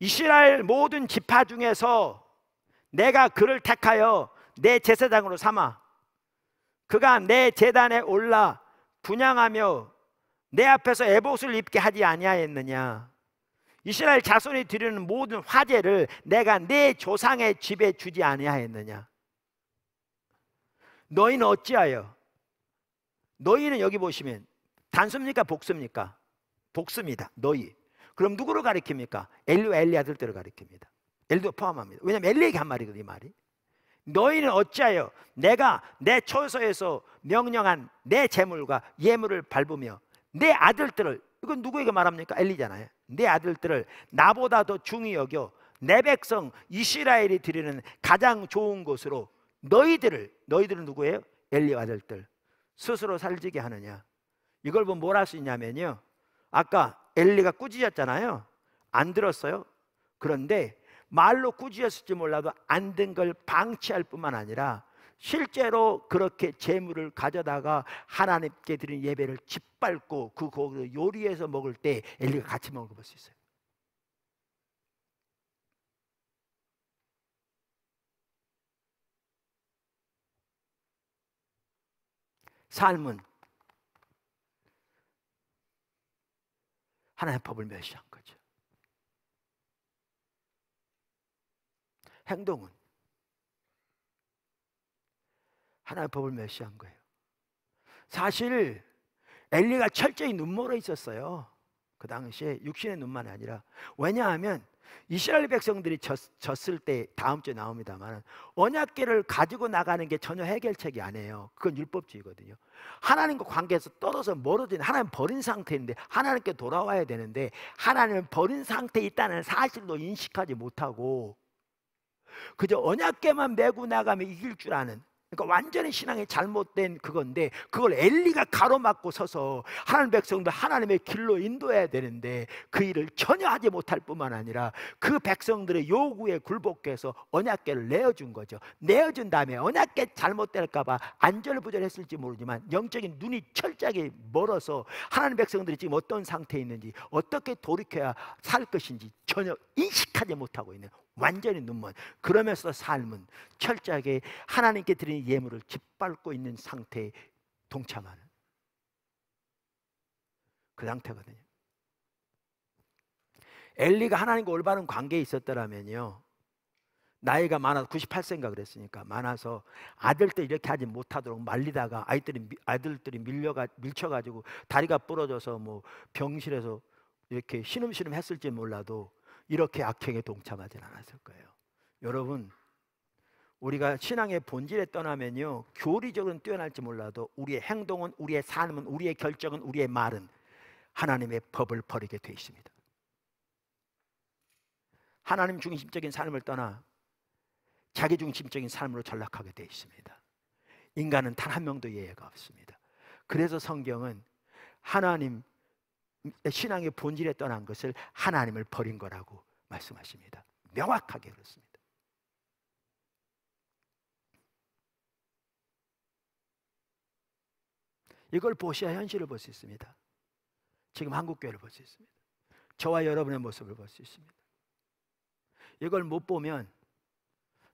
이스라엘 모든 지파 중에서 내가 그를 택하여 내 제사장으로 삼아 그가 내 재단에 올라 분양하며 내 앞에서 애복을 입게 하지 아니하였느냐 이스라엘 자손이 드리는 모든 화제를 내가 내 조상의 집에 주지 아니하였느냐 너희는 어찌하여 너희는 여기 보시면 단수입니까 복수입니까 복수입니다 너희 그럼 누구를 가리킵니까 엘리와 엘리 아들들을 가리킵니다 엘리도 포함합니다 왜냐하면 엘리에게 한 말이거든요 이 말이 너희는 어찌하여 내가 내 초소에서 명령한 내 재물과 예물을 밟으며 내 아들들을 이건 누구에게 말합니까? 엘리잖아요. 내 아들들을 나보다 더 중히 여겨 내 백성 이스라엘이 드리는 가장 좋은 것으로 너희들을 너희들은 누구예요? 엘리 아들들 스스로 살지게 하느냐? 이걸 보면 뭘 할 수 있냐면요. 아까 엘리가 꾸짖었잖아요. 안 들었어요. 그런데 말로 꾸짖었을지 몰라도 안 된 걸 방치할 뿐만 아니라 실제로 그렇게 재물을 가져다가 하나님께 드린 예배를 짓밟고 그 고기를 요리해서 먹을 때 엘리가 같이 먹어볼 수 있어요. 삶은 하나님의 법을 몇시함 행동은 하나의 법을 멸시한 거예요. 사실 엘리가 철저히 눈멀어 있었어요. 그 당시에 육신의 눈만 아니라 왜냐하면 이스라엘 백성들이 졌, 을때 다음 주에 나옵니다만 언약계를 가지고 나가는 게 전혀 해결책이 아니에요. 그건 율법주의거든요. 하나님과 관계에서 떨어져 멀어진 하나님 버린 상태인데 하나님께 돌아와야 되는데 하나님 버린 상태에 있다는 사실도 인식하지 못하고 그저 언약계만 메고 나가면 이길 줄 아는 그러니까 완전히 신앙이 잘못된 그건데 그걸 엘리가 가로막고 서서 하나님 백성들 하나님의 길로 인도해야 되는데 그 일을 전혀 하지 못할 뿐만 아니라 그 백성들의 요구에 굴복해서 언약계를 내어준 거죠. 내어준 다음에 언약계 잘못될까봐 안절부절했을지 모르지만 영적인 눈이 철저하게 멀어서 하나님 백성들이 지금 어떤 상태에 있는지 어떻게 돌이켜야 살 것인지 전혀 인식하지 못하고 있는 완전히 눈먼 그러면서 삶은 철저하게 하나님께 드린 예물을 짓밟고 있는 상태에 동참하는 그 상태거든요. 엘리가 하나님과 올바른 관계에 있었더라면요. 나이가 많아서 98세인가 그랬으니까 많아서 아들 때 이렇게 하지 못하도록 말리다가 아이들이 아들들이 밀려가 밀쳐가지고 다리가 부러져서 뭐 병실에서 이렇게 신음신음 했을지 몰라도 이렇게 악행에 동참하진 않았을 거예요. 여러분, 우리가 신앙의 본질에 떠나면요, 교리적은 뛰어날지 몰라도 우리의 행동은, 우리의 삶은, 우리의 결정은, 우리의 말은 하나님의 법을 버리게 되어 있습니다. 하나님 중심적인 삶을 떠나 자기 중심적인 삶으로 전락하게 되어 있습니다. 인간은 단 한 명도 예외가 없습니다. 그래서 성경은 하나님 신앙의 본질에 떠난 것을 하나님을 버린 거라고 말씀하십니다. 명확하게 그렇습니다. 이걸 보셔야 현실을 볼 수 있습니다. 지금 한국 교회를 볼 수 있습니다. 저와 여러분의 모습을 볼 수 있습니다. 이걸 못 보면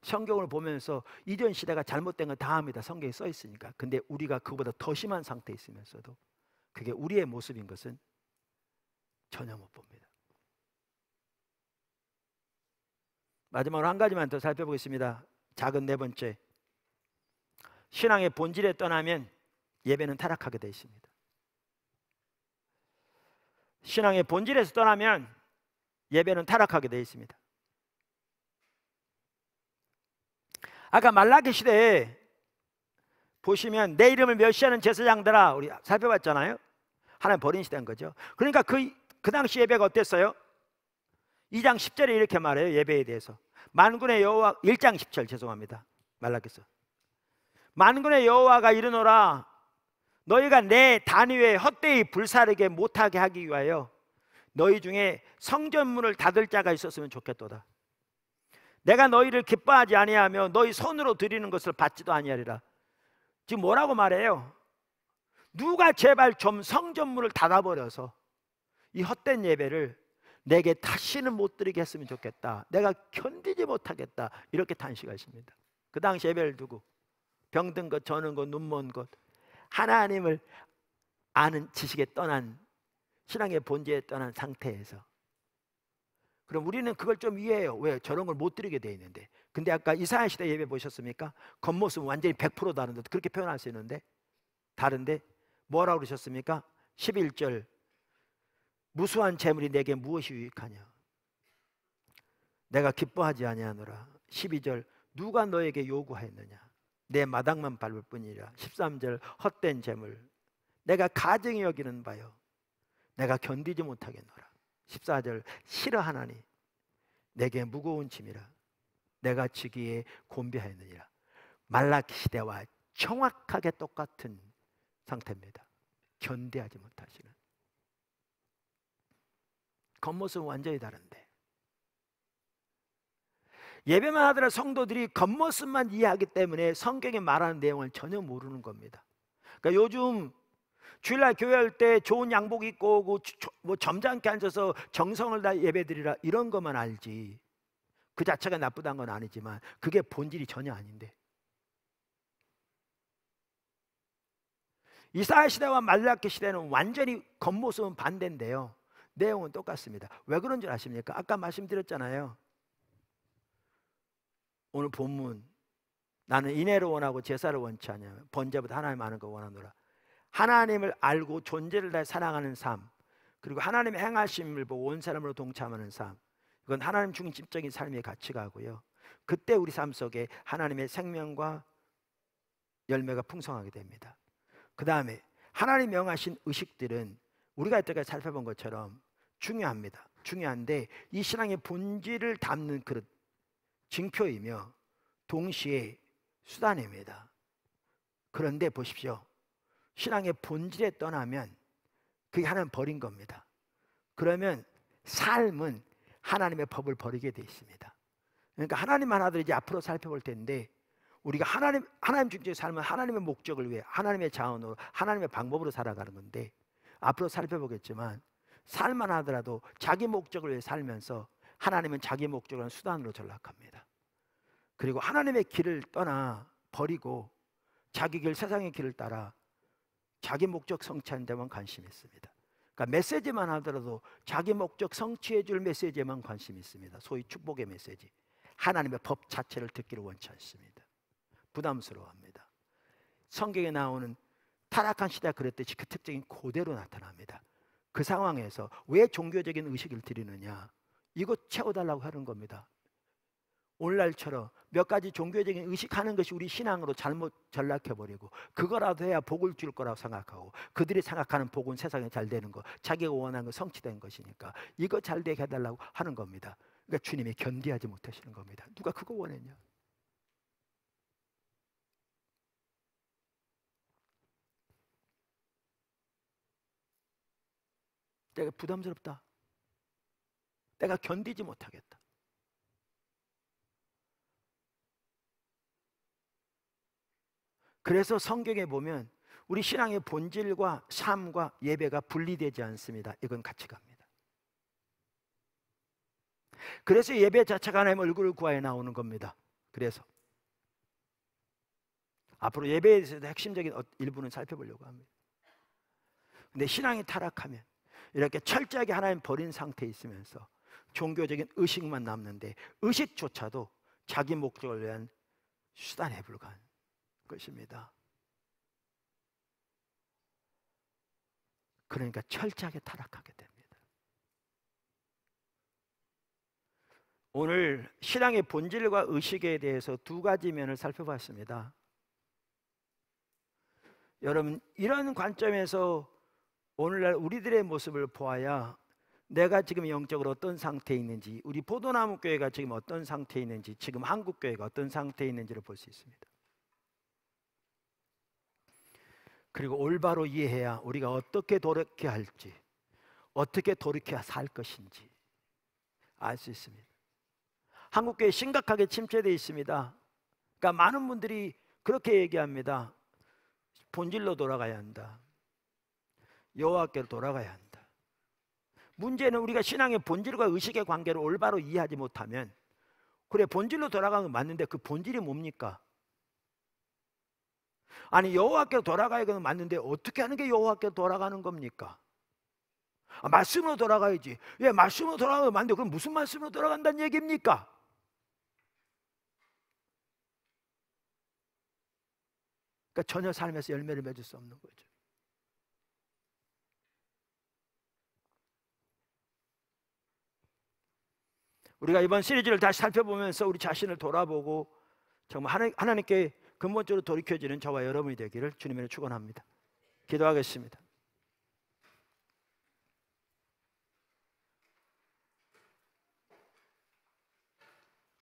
성경을 보면서 이전 시대가 잘못된 건다 합니다. 성경에 써 있으니까. 근데 우리가 그보다 더 심한 상태에 있으면서도 그게 우리의 모습인 것은 전혀 못 봅니다. 마지막으로 한 가지만 더 살펴보겠습니다. 작은 네 번째. 신앙의 본질에 떠나면 예배는 타락하게 되어 있습니다. 신앙의 본질에서 떠나면 예배는 타락하게 되어 있습니다. 아까 말라기 시대에 보시면 내 이름을 멸시하는 제사장들아 우리 살펴봤잖아요. 하나님 버린 시대인 거죠. 그러니까 그그 당시 예배가 어땠어요? 2장 10절에 이렇게 말해요. 예배에 대해서. 만군의 여호와 1장 10절 죄송합니다. 말라겠어. 만군의 여호와가 이르노라 너희가 내 단위에 헛되이 불사르게 못하게 하기 위하여 너희 중에 성전문을 닫을 자가 있었으면 좋겠도다. 내가 너희를 기뻐하지 아니하며 너희 손으로 드리는 것을 받지도 아니하리라. 지금 뭐라고 말해요? 누가 제발 좀 성전문을 닫아버려서 이 헛된 예배를 내게 다시는 못 드리게 했으면 좋겠다. 내가 견디지 못하겠다. 이렇게 탄식하십니다. 그 당시 예배를 두고 병든 것, 저는 것, 눈먼 것, 하나님을 아는 지식에 떠난 신앙의 본질에 떠난 상태에서 그럼 우리는 그걸 좀 이해해요. 왜 저런 걸 못 드리게 돼 있는데. 근데 아까 이사야 시대 예배 보셨습니까? 겉모습은 완전히 100% 다른데 그렇게 표현할 수 있는데 다른데 뭐라고 그러셨습니까? 11절 무수한 재물이 내게 무엇이 유익하냐? 내가 기뻐하지 아니하노라. 12절 누가 너에게 요구하였느냐? 내 마당만 밟을 뿐이라. 13절 헛된 재물 내가 가증히 여기는 바요. 내가 견디지 못하겠노라. 14절 싫어하나니 내게 무거운 짐이라. 내가 지기에 곤비하였느니라. 말라기 시대와 정확하게 똑같은 상태입니다. 견디하지 못하시는 겉모습은 완전히 다른데 예배만 하더라 성도들이 겉모습만 이해하기 때문에 성경에 말하는 내용을 전혀 모르는 겁니다. 그러니까 요즘 주일날 교회 할때 좋은 양복 입고 오고 뭐 점잖게 앉아서 정성을 다 예배드리라 이런 것만 알지 그 자체가 나쁘다는 건 아니지만 그게 본질이 전혀 아닌데 이사야 시대와 말라키 시대는 완전히 겉모습은 반대인데요 내용은 똑같습니다. 왜 그런 줄 아십니까? 아까 말씀드렸잖아요. 오늘 본문 나는 인애를 원하고 제사를 원치 않냐 번제보다 하나님 아는 거 원하노라. 하나님을 알고 존재를 다해 사랑하는 삶 그리고 하나님의 행하심을 보고 온 사람으로 동참하는 삶 이건 하나님 중심적인 삶의 가치가고요. 그때 우리 삶 속에 하나님의 생명과 열매가 풍성하게 됩니다. 그 다음에 하나님 명하신 의식들은 우리가 이때까지 살펴본 것처럼 중요합니다. 중요한데 이 신앙의 본질을 담는 그릇 징표이며 동시에 수단입니다. 그런데 보십시오. 신앙의 본질에 떠나면 그게 하나님 버린 겁니다. 그러면 삶은 하나님의 법을 버리게 되어 있습니다. 그러니까 하나님하나들도 이제 앞으로 살펴볼 텐데 우리가 하나님 하나님 중심의 삶은 하나님의 목적을 위해 하나님의 자원으로 하나님의 방법으로 살아가는 건데 앞으로 살펴보겠지만 살만 하더라도 자기 목적을 위해 살면서 하나님은 자기 목적을 수단으로 전락합니다. 그리고 하나님의 길을 떠나 버리고 자기 길 세상의 길을 따라 자기 목적 성취하 데만 관심이 있습니다. 그러니까 메시지만 하더라도 자기 목적 성취해 줄 메시지에만 관심이 있습니다. 소위 축복의 메시지. 하나님의 법 자체를 듣기를 원치 않습니다. 부담스러워합니다. 성경에 나오는 타락한 시대가 그랬듯이 그 특징이 그대로 나타납니다. 그 상황에서 왜 종교적인 의식을 드리느냐? 이거 채워달라고 하는 겁니다. 오늘날처럼 몇 가지 종교적인 의식하는 것이 우리 신앙으로 잘못 전락해버리고 그거라도 해야 복을 줄 거라고 생각하고 그들이 생각하는 복은 세상에 잘 되는 거 자기가 원하는 거 성취된 것이니까 이거 잘 되게 해달라고 하는 겁니다 그러니까 주님이 견디하지 못하시는 겁니다 누가 그거 원했냐 내가 부담스럽다. 내가 견디지 못하겠다. 그래서 성경에 보면 우리 신앙의 본질과 삶과 예배가 분리되지 않습니다. 이건 같이 갑니다. 그래서 예배 자체가 하나님 얼굴을 구하여 나오는 겁니다. 그래서 앞으로 예배에 대해서 핵심적인 어, 일부는 살펴보려고 합니다. 근데 신앙이 타락하면 이렇게 철저하게 하나님 버린 상태에 있으면서 종교적인 의식만 남는데 의식조차도 자기 목적을 위한 수단에 불과한 것입니다. 그러니까 철저하게 타락하게 됩니다. 오늘 신앙의 본질과 의식에 대해서 두 가지 면을 살펴봤습니다. 여러분, 이런 관점에서 오늘날 우리들의 모습을 보아야 내가 지금 영적으로 어떤 상태에 있는지 우리 포도나무 교회가 지금 어떤 상태에 있는지 지금 한국 교회가 어떤 상태에 있는지를 볼 수 있습니다. 그리고 올바로 이해해야 우리가 어떻게 돌이켜 할지 어떻게 돌이켜 살 것인지 알 수 있습니다. 한국 교회 심각하게 침체되 어 있습니다. 그러니까 많은 분들이 그렇게 얘기합니다. 본질로 돌아가야 한다. 여호와께로 돌아가야 한다. 문제는 우리가 신앙의 본질과 의식의 관계를 올바로 이해하지 못하면 그래 본질로 돌아가는 건 맞는데 그 본질이 뭡니까? 아니 여호와께로 돌아가야 는 맞는데 어떻게 하는 게 여호와께로 돌아가는 겁니까? 아, 말씀으로 돌아가야지. 예, 말씀으로 돌아가면 안 돼. 그럼 무슨 말씀으로 돌아간다는 얘기입니까? 그러니까 전혀 삶에서 열매를 맺을 수 없는 거죠. 우리가 이번 시리즈를 다시 살펴보면서 우리 자신을 돌아보고 정말 하나님께 근본적으로 돌이켜지는 저와 여러분이 되기를 주님의 축원합니다. 기도하겠습니다.